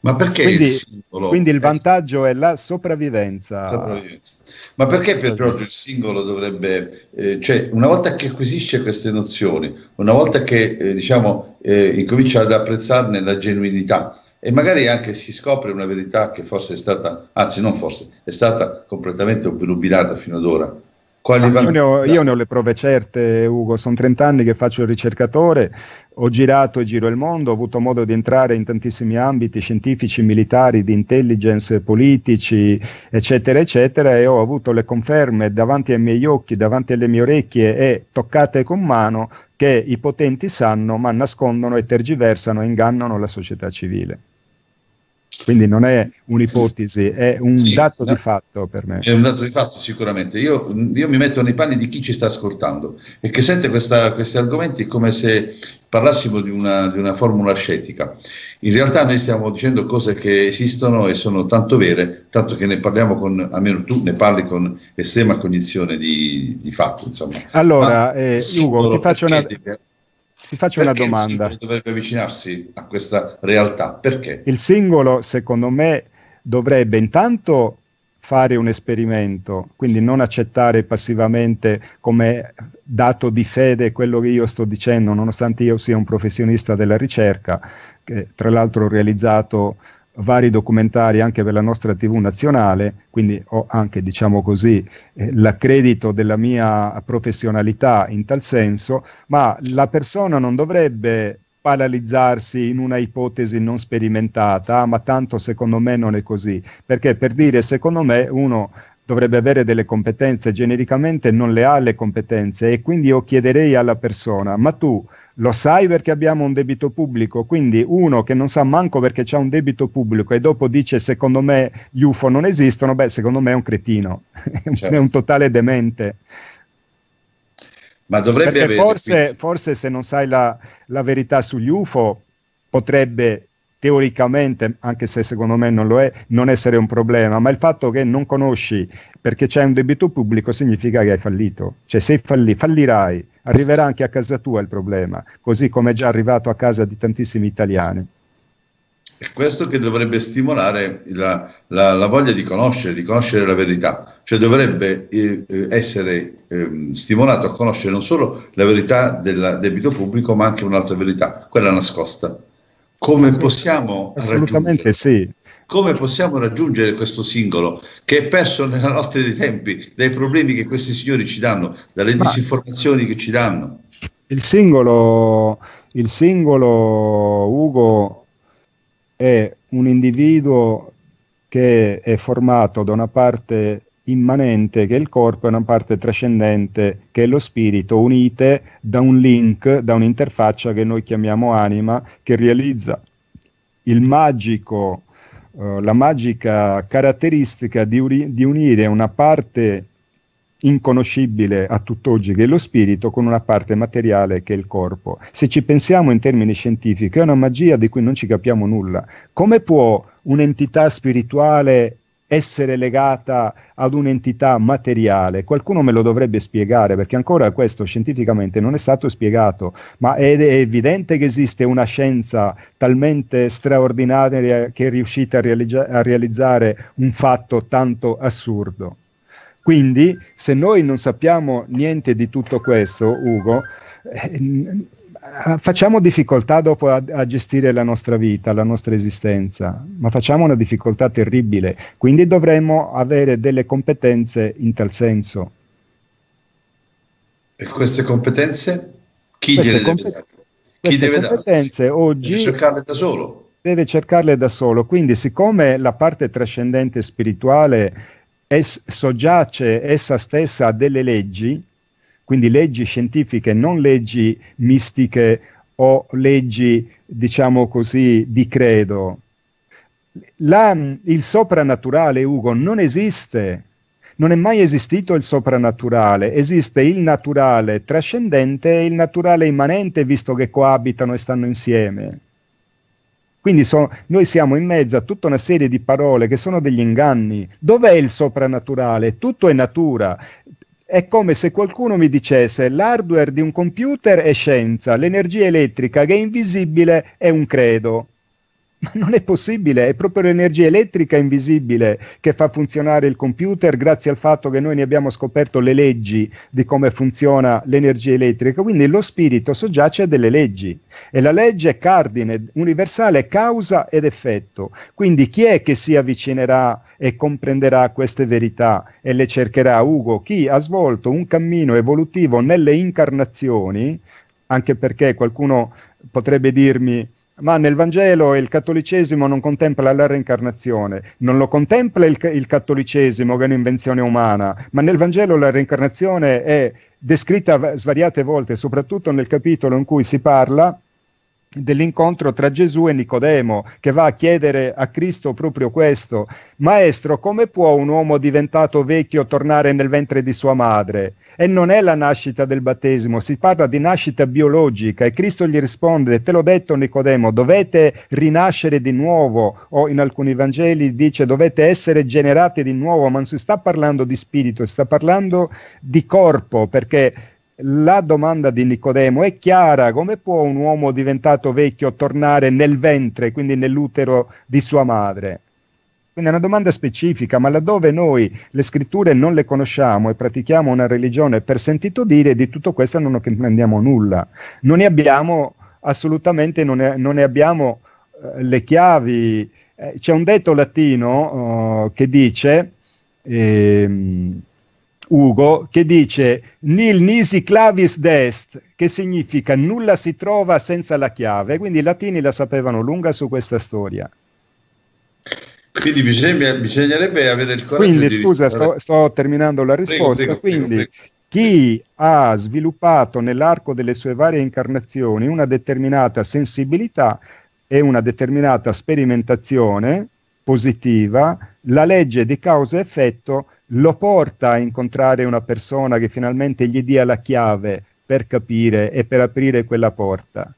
Ma perché quindi il, singolo quindi il vantaggio è la sopravvivenza. sopravvivenza. Ma perché per il singolo dovrebbe, eh, cioè una volta che acquisisce queste nozioni, una volta che eh, diciamo eh, incomincia ad apprezzarne la genuinità e magari anche si scopre una verità che forse è stata, anzi non forse, è stata completamente obnubilata fino ad ora quali ah, io, ne ho, io ne ho le prove certe, Ugo. Sono 30 anni che faccio il ricercatore, ho girato e giro il mondo, ho avuto modo di entrare in tantissimi ambiti scientifici, militari, di intelligence, politici, eccetera, eccetera, e ho avuto le conferme davanti ai miei occhi, davanti alle mie orecchie e toccate con mano che i potenti sanno, ma nascondono e tergiversano e ingannano la società civile. Quindi non è un'ipotesi, è un sì, dato no, di fatto per me. È un dato di fatto sicuramente. Io, io, mi metto nei panni di chi ci sta ascoltando e che sente questa, questi argomenti come se parlassimo di una, di una, formula ascetica. In realtà noi stiamo dicendo cose che esistono e sono tanto vere, tanto che ne parliamo con, almeno tu ne parli con estrema cognizione di, di fatto. Insomma. Allora, eh, Ugo, ti faccio una... Che ti faccio Perché una domanda. Il dovrebbe avvicinarsi a questa realtà? Perché? Il singolo, secondo me, dovrebbe intanto fare un esperimento, quindi non accettare passivamente come dato di fede quello che io sto dicendo, nonostante io sia un professionista della ricerca, che tra l'altro ho realizzato vari documentari anche per la nostra TV nazionale, quindi ho anche, diciamo così, eh, l'accredito della mia professionalità in tal senso, ma la persona non dovrebbe paralizzarsi in una ipotesi non sperimentata, ma tanto secondo me non è così, perché per dire secondo me uno dovrebbe avere delle competenze, genericamente non le ha le competenze e quindi io chiederei alla persona, ma tu lo sai perché abbiamo un debito pubblico, quindi uno che non sa manco perché c'è un debito pubblico e dopo dice secondo me gli UFO non esistono, beh secondo me è un cretino, certo. è un certo. totale demente. Ma dovrebbe Perché avere, forse, forse, se non sai la, la, verità sugli UFO potrebbe teoricamente, anche se secondo me non lo è, non essere un problema, ma il fatto che non conosci perché c'è un debito pubblico significa che hai fallito, cioè se falli, fallirai, arriverà anche a casa tua il problema, così come è già arrivato a casa di tantissimi italiani. È questo che dovrebbe stimolare la, la, la, voglia di conoscere, di conoscere la verità, cioè dovrebbe eh, eh essere eh, stimolato a conoscere non solo la verità del debito pubblico, ma anche un'altra verità, quella nascosta come possiamo, sì. come possiamo raggiungere questo singolo che è perso nella notte dei tempi dai problemi che questi signori ci danno, dalle Ma disinformazioni che ci danno? Il singolo, il singolo Ugo è un individuo che è formato da una parte immanente che è il corpo e una parte trascendente che è lo spirito, unite da un link, da un'interfaccia che noi chiamiamo anima, che realizza il magico, eh, la magica caratteristica di, uri- di unire una parte inconoscibile a tutt'oggi che è lo spirito con una parte materiale che è il corpo. Se ci pensiamo in termini scientifici, è una magia di cui non ci capiamo nulla. Come può un'entità spirituale essere legata ad un'entità materiale. Qualcuno me lo dovrebbe spiegare perché ancora questo scientificamente non è stato spiegato, ma è, è evidente che esiste una scienza talmente straordinaria che è riuscita a, realizza- a realizzare un fatto tanto assurdo. Quindi, se noi non sappiamo niente di tutto questo, Ugo, eh, eh, facciamo difficoltà dopo a, a, gestire la nostra vita, la nostra esistenza, ma facciamo una difficoltà terribile, quindi dovremmo avere delle competenze in tal senso. E queste competenze? Chi queste compet- deve dare? Chi deve competenze darsi? oggi... Deve cercarle da solo. Deve cercarle da solo, quindi siccome la parte trascendente spirituale es- soggiace essa stessa a delle leggi, quindi leggi scientifiche, non leggi mistiche o leggi, diciamo così, di credo. La, il soprannaturale, Ugo, non esiste. Non è mai esistito il soprannaturale, esiste il naturale trascendente e il naturale immanente, visto che coabitano e stanno insieme. Quindi so, noi siamo in mezzo a tutta una serie di parole che sono degli inganni. Dov'è il soprannaturale? Tutto è natura. È come se qualcuno mi dicesse l'hardware di un computer è scienza, l'energia elettrica che è invisibile è un credo. Ma non è possibile, è proprio l'energia elettrica invisibile che fa funzionare il computer grazie al fatto che noi ne abbiamo scoperto le leggi di come funziona l'energia elettrica, quindi lo spirito soggiace a delle leggi e la legge è cardine universale causa ed effetto. Quindi chi è che si avvicinerà e comprenderà queste verità e le cercherà? Ugo, chi ha svolto un cammino evolutivo nelle incarnazioni, anche perché qualcuno potrebbe dirmi ma nel Vangelo il cattolicesimo non contempla la reincarnazione, non lo contempla il, il cattolicesimo che è un'invenzione umana, ma nel Vangelo la reincarnazione è descritta svariate volte, soprattutto nel capitolo in cui si parla dell'incontro tra Gesù e Nicodemo, che va a chiedere a Cristo proprio questo, Maestro, come può un uomo diventato vecchio tornare nel ventre di sua madre? E non è la nascita del battesimo, si parla di nascita biologica e Cristo gli risponde, te l'ho detto Nicodemo, dovete rinascere di nuovo, o in alcuni Vangeli dice dovete essere generati di nuovo, ma non si sta parlando di spirito, si sta parlando di corpo, perché la domanda di Nicodemo è chiara, come può un uomo diventato vecchio tornare nel ventre, quindi nell'utero di sua madre? Quindi è una domanda specifica, ma laddove noi le scritture non le conosciamo e pratichiamo una religione per sentito dire, di tutto questo non comprendiamo nulla. Non ne abbiamo assolutamente, non ne, non ne abbiamo eh, le chiavi. Eh, c'è un detto latino oh, che dice... Ehm, Ugo che dice nil nisi clavis dest, che significa nulla si trova senza la chiave, quindi i latini la sapevano lunga su questa storia. Quindi bisogna, bisognerebbe avere il coraggio Quindi, scusa, sto, sto, terminando la risposta. Prego, prego, quindi, prego, chi ha sviluppato nell'arco delle sue varie incarnazioni una determinata sensibilità e una determinata sperimentazione positiva, la legge di causa e effetto lo porta a incontrare una persona che finalmente gli dia la chiave per capire e per aprire quella porta.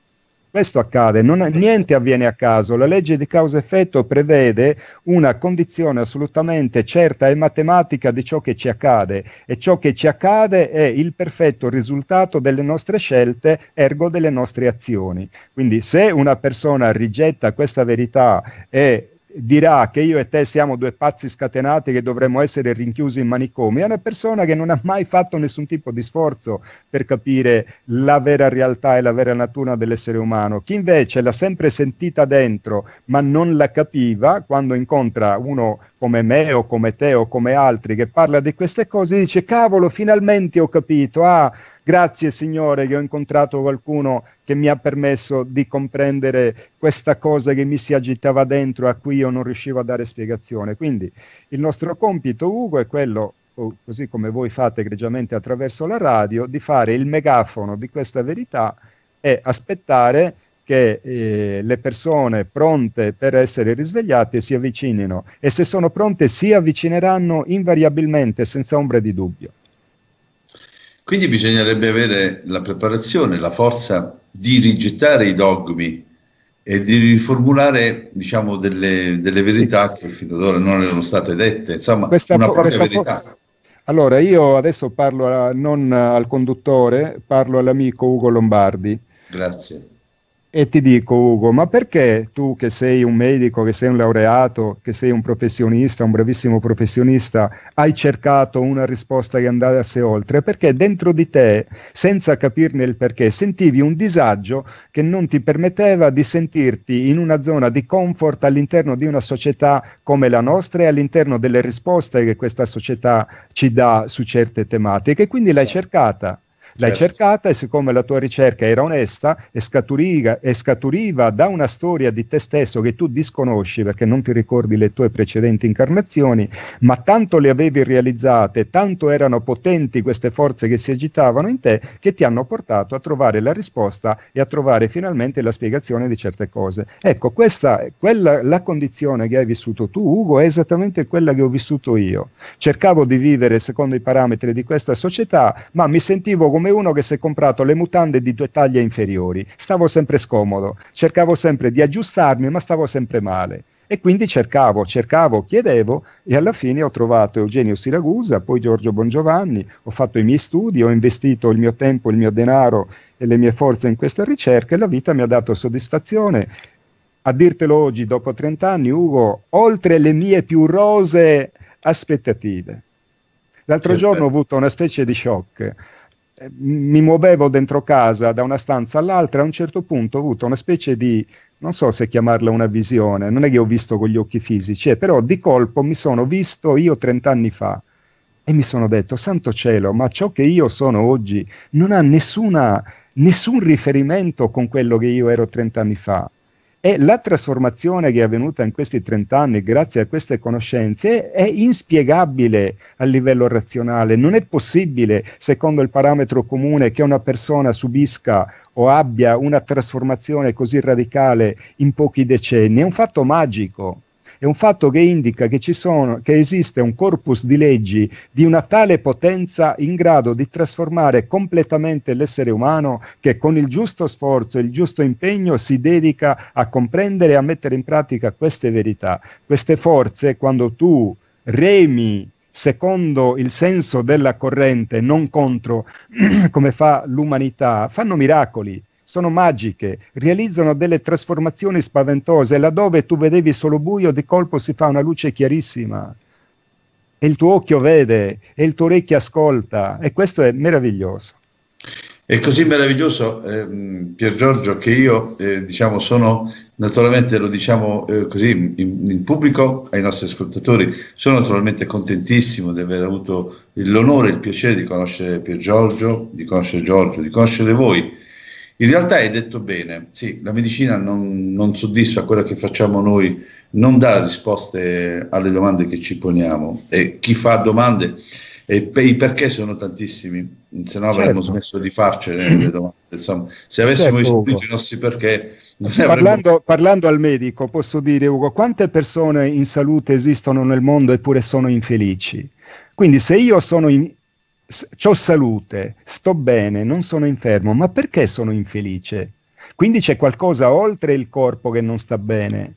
Questo accade, non, niente avviene a caso, la legge di causa-effetto prevede una condizione assolutamente certa e matematica di ciò che ci accade e ciò che ci accade è il perfetto risultato delle nostre scelte, ergo delle nostre azioni. Quindi se una persona rigetta questa verità e dirà che io e te siamo due pazzi scatenati che dovremmo essere rinchiusi in manicomio, è una persona che non ha mai fatto nessun tipo di sforzo per capire la vera realtà e la vera natura dell'essere umano. Chi invece l'ha sempre sentita dentro ma non la capiva, quando incontra uno come me o come te o come altri che parla di queste cose, dice cavolo, finalmente ho capito, ah, Grazie Signore che ho incontrato qualcuno che mi ha permesso di comprendere questa cosa che mi si agitava dentro a cui io non riuscivo a dare spiegazione. Quindi il nostro compito, Ugo, è quello così come voi fate egregiamente attraverso la radio, di fare il megafono di questa verità e aspettare che eh, le persone pronte per essere risvegliate si avvicinino e se sono pronte si avvicineranno invariabilmente senza ombra di dubbio. Quindi bisognerebbe avere la preparazione, la forza di rigettare i dogmi e di riformulare diciamo, delle, delle verità che fino ad ora non erano state dette, insomma questa, una propria verità. Forza. Allora, io adesso parlo a, non al conduttore, parlo all'amico Ugo Lombardi. Grazie. E ti dico Ugo, ma perché tu che sei un medico, che sei un laureato, che sei un professionista, un bravissimo professionista, hai cercato una risposta che andasse oltre? Perché dentro di te, senza capirne il perché, sentivi un disagio che non ti permetteva di sentirti in una zona di comfort all'interno di una società come la nostra e all'interno delle risposte che questa società ci dà su certe tematiche. E Quindi l'hai cercata L'hai certo. cercata e siccome la tua ricerca era onesta e scaturiva, e scaturiva da una storia di te stesso che tu disconosci perché non ti ricordi le tue precedenti incarnazioni, ma tanto le avevi realizzate, tanto erano potenti queste forze che si agitavano in te che ti hanno portato a trovare la risposta e a trovare finalmente la spiegazione di certe cose. Ecco, questa, quella, la condizione che hai vissuto tu, Ugo, è esattamente quella che ho vissuto io. Cercavo di vivere secondo i parametri di questa società, ma mi sentivo come come uno che si è comprato le mutande di due taglie inferiori. Stavo sempre scomodo, cercavo sempre di aggiustarmi, ma stavo sempre male. E quindi cercavo, cercavo, chiedevo e alla fine ho trovato Eugenio Siragusa, poi Giorgio Bongiovanni, ho fatto i miei studi, ho investito il mio tempo, il mio denaro e le mie forze in questa ricerca e la vita mi ha dato soddisfazione. A dirtelo oggi, dopo 30 anni, Ugo, oltre le mie più rose aspettative. L'altro certo. giorno ho avuto una specie di shock mi muovevo dentro casa da una stanza all'altra, a un certo punto ho avuto una specie di, non so se chiamarla una visione, non è che ho visto con gli occhi fisici, eh, però di colpo mi sono visto io 30 anni fa e mi sono detto, santo cielo, ma ciò che io sono oggi non ha nessuna, nessun riferimento con quello che io ero 30 anni fa. E la trasformazione che è avvenuta in questi 30 anni grazie a queste conoscenze è inspiegabile a livello razionale. Non è possibile, secondo il parametro comune, che una persona subisca o abbia una trasformazione così radicale in pochi decenni. È un fatto magico è un fatto che indica che, sono, che esiste un corpus di leggi di una tale potenza in grado di trasformare completamente l'essere umano che con il giusto sforzo e il giusto impegno si dedica a comprendere e a mettere in pratica queste verità. Queste forze, quando tu remi secondo il senso della corrente, non contro, come fa l'umanità, fanno miracoli sono magiche, realizzano delle trasformazioni spaventose, laddove tu vedevi solo buio, di colpo si fa una luce chiarissima e il tuo occhio vede e il tuo orecchio ascolta e questo è meraviglioso. È così meraviglioso, ehm, Pier Giorgio, che io eh, diciamo sono naturalmente, lo diciamo eh, così in, in, pubblico ai nostri ascoltatori, sono naturalmente contentissimo di aver avuto l'onore e il piacere di conoscere Pier Giorgio, di conoscere Giorgio, di conoscere voi in realtà hai detto bene, sì, la medicina non, non soddisfa quello che facciamo noi, non dà risposte alle domande che ci poniamo e chi fa domande e i perché sono tantissimi, se no avremmo certo. smesso di farcene le domande. Insomma, se avessimo certo, istruito i nostri perché... Parlando, avremmo... parlando al medico, posso dire, Ugo, quante persone in salute esistono nel mondo eppure sono infelici? Quindi se io sono in, ho salute, sto bene, non sono infermo, ma perché sono infelice? Quindi c'è qualcosa oltre il corpo che non sta bene.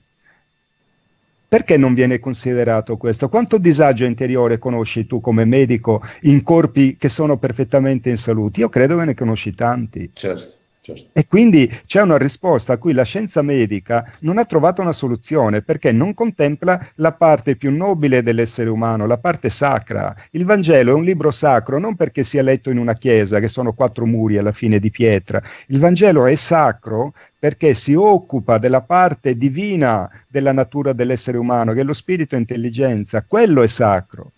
Perché non viene considerato questo? Quanto disagio interiore conosci tu come medico in corpi che sono perfettamente in salute? Io credo che ne conosci tanti. Certo. Certo. E quindi c'è una risposta a cui la scienza medica non ha trovato una soluzione perché non contempla la parte più nobile dell'essere umano, la parte sacra. Il Vangelo è un libro sacro non perché sia letto in una chiesa che sono quattro muri alla fine di pietra. Il Vangelo è sacro perché si occupa della parte divina della natura dell'essere umano, che è lo spirito e intelligenza. Quello è sacro.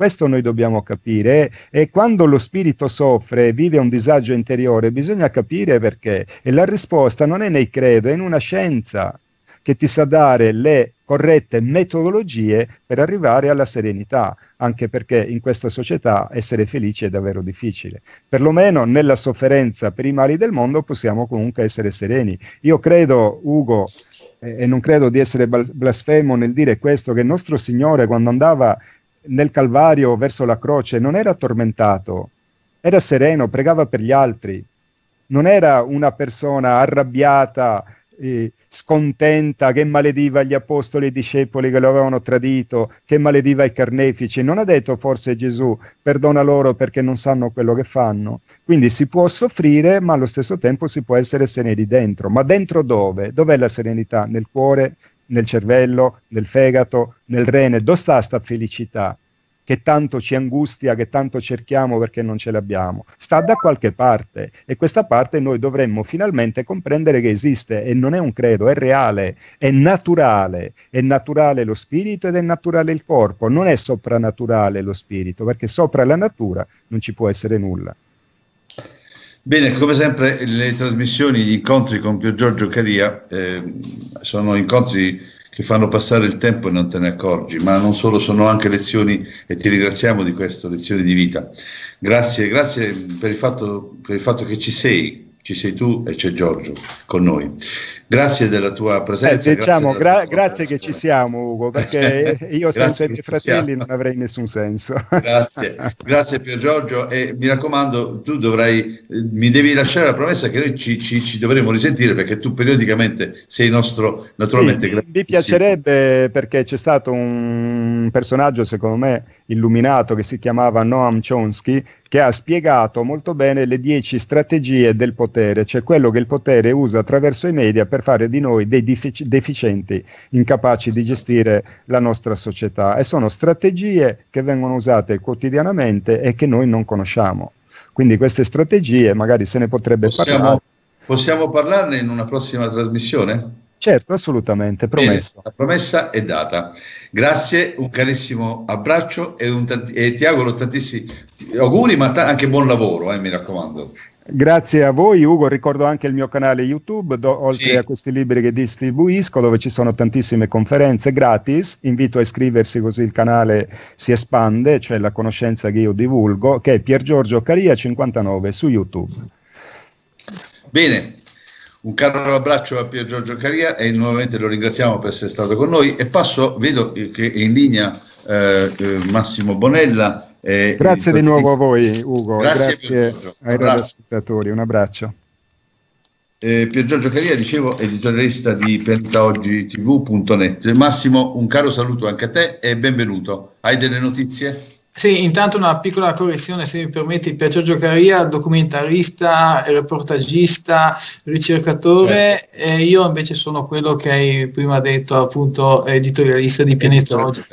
Questo noi dobbiamo capire e quando lo spirito soffre, vive un disagio interiore, bisogna capire perché. E la risposta non è nei credo, è in una scienza che ti sa dare le corrette metodologie per arrivare alla serenità, anche perché in questa società essere felici è davvero difficile. Perlomeno nella sofferenza per i mali del mondo possiamo comunque essere sereni. Io credo, Ugo, e non credo di essere blasfemo nel dire questo, che il nostro Signore quando andava nel Calvario verso la croce non era tormentato, era sereno, pregava per gli altri, non era una persona arrabbiata, eh, scontenta, che malediva gli apostoli e i discepoli che lo avevano tradito, che malediva i carnefici. Non ha detto forse Gesù perdona loro perché non sanno quello che fanno. Quindi si può soffrire, ma allo stesso tempo si può essere sereni dentro. Ma dentro dove? Dov'è la serenità? Nel cuore, nel cervello, nel fegato, nel rene. Dove sta questa felicità che tanto ci angustia, che tanto cerchiamo perché non ce l'abbiamo? Sta da qualche parte e questa parte noi dovremmo finalmente comprendere che esiste e non è un credo, è reale, è naturale. È naturale lo spirito ed è naturale il corpo, non è soprannaturale lo spirito perché sopra la natura non ci può essere nulla. Bene, come sempre le trasmissioni, gli incontri con Pier Giorgio Caria eh, sono incontri che fanno passare il tempo e non te ne accorgi, ma non solo, sono anche lezioni e ti ringraziamo di questo, lezioni di vita. Grazie, grazie per il fatto, per il fatto che ci sei, ci sei tu e c'è Giorgio con noi. Grazie della tua presenza. Eh, diciamo, grazie, gra- tua grazie che ci siamo Ugo, perché io senza i miei fratelli non avrei nessun senso. grazie, grazie Pier Giorgio e mi raccomando, tu dovrai, mi devi lasciare la promessa che noi ci, ci, ci dovremo risentire perché tu periodicamente sei nostro, naturalmente. Sì, mi piacerebbe perché c'è stato un personaggio, secondo me, illuminato che si chiamava Noam Chomsky che ha spiegato molto bene le dieci strategie del potere, cioè quello che il potere usa attraverso i media per per fare di noi dei defici- deficienti incapaci di gestire la nostra società e sono strategie che vengono usate quotidianamente e che noi non conosciamo. Quindi queste strategie magari se ne potrebbe possiamo, parlare. Possiamo parlarne in una prossima trasmissione? Certo, assolutamente, promesso. Bene, la promessa è data. Grazie, un carissimo abbraccio e, un, e ti auguro tantissimi auguri, ma t- anche buon lavoro, eh, mi raccomando. Grazie a voi Ugo, ricordo anche il mio canale YouTube, do, oltre sì. a questi libri che distribuisco dove ci sono tantissime conferenze gratis, invito a iscriversi così il canale si espande, cioè la conoscenza che io divulgo, che è Pier Giorgio Caria 59 su YouTube. Bene, un caro abbraccio a Pier Giorgio Caria e nuovamente lo ringraziamo per essere stato con noi e passo, vedo che è in linea eh, eh Massimo Bonella eh, grazie di nuovo a voi, Ugo. Grazie, grazie ai radioascoltatori. Un abbraccio. Eh, Pier Giorgio Caria, dicevo, editorialista di pentaoggitv.net. Massimo, un caro saluto anche a te e benvenuto. Hai delle notizie? Sì, intanto una piccola correzione, se mi permetti, per Giorgio Caria, documentarista, reportagista, ricercatore, certo. io invece sono quello che hai prima detto, appunto, editorialista di Pianeta Oggi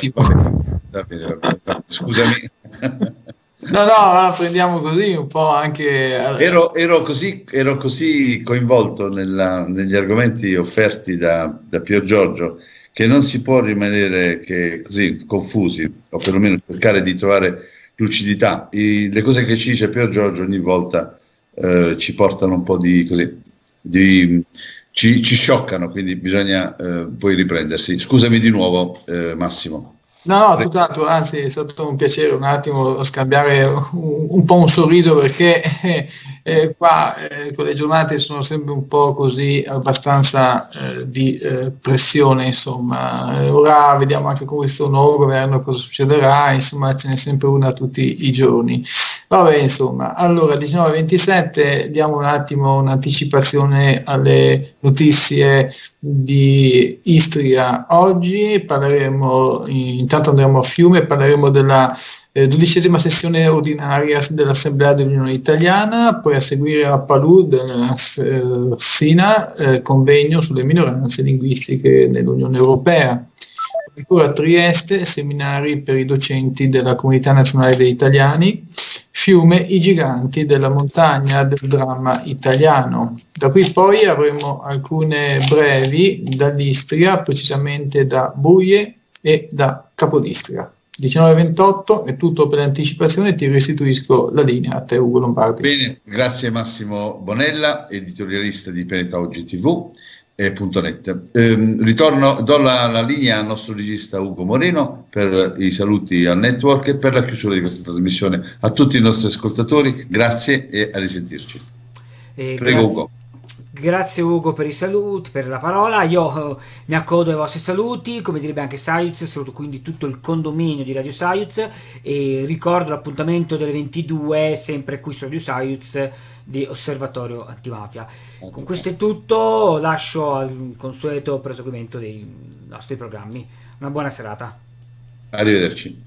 davvero, davvero. Scusami. No, no, la prendiamo così un po' anche. Ero, ero, così, ero così, coinvolto nella, negli argomenti offerti da, da, Pio Giorgio che non si può rimanere così confusi, o perlomeno cercare di trovare lucidità. I, le cose che ci dice Pio Giorgio ogni volta eh, ci portano un po' di così, di, ci, ci, scioccano, quindi bisogna eh, poi riprendersi. Scusami di nuovo, eh, Massimo. No, no, tutt'altro, anzi è stato un piacere un attimo scambiare un, un po' un sorriso perché eh, eh, qua eh, con le giornate sono sempre un po' così abbastanza eh, di eh, pressione, insomma. Ora vediamo anche con questo nuovo governo cosa succederà, insomma ce n'è sempre una tutti i giorni. Vabbè, insomma, allora 19.27 diamo un attimo un'anticipazione alle notizie di Istria. Oggi parleremo, intanto andremo a Fiume, parleremo della eh, dodicesima sessione ordinaria dell'Assemblea dell'Unione Italiana, poi a seguire a Palù della eh, Sina, eh, convegno sulle minoranze linguistiche nell'Unione Europea ancora a Trieste, seminari per i docenti della Comunità Nazionale degli Italiani, fiume I giganti della montagna del dramma italiano. Da qui poi avremo alcune brevi dall'Istria, precisamente da Buie e da Capodistria. 19.28 è tutto per l'anticipazione, ti restituisco la linea a te Ugo Lombardi. Bene, grazie Massimo Bonella, editorialista di Peneta Oggi TV www.radioradioradio.net. Eh, ritorno, do la, la, linea al nostro regista Ugo Moreno per i saluti al network e per la chiusura di questa trasmissione. A tutti i nostri ascoltatori, grazie e a risentirci. Eh, Prego grazie, Ugo. Grazie Ugo per i saluti, per la parola. Io eh, mi accodo ai vostri saluti, come direbbe anche Saiuz, saluto quindi tutto il condominio di Radio Saiuz e ricordo l'appuntamento delle 22 sempre qui su Radio Saiuz di Osservatorio Antimafia. Con questo è tutto, lascio al consueto proseguimento dei nostri programmi. Una buona serata. Arrivederci.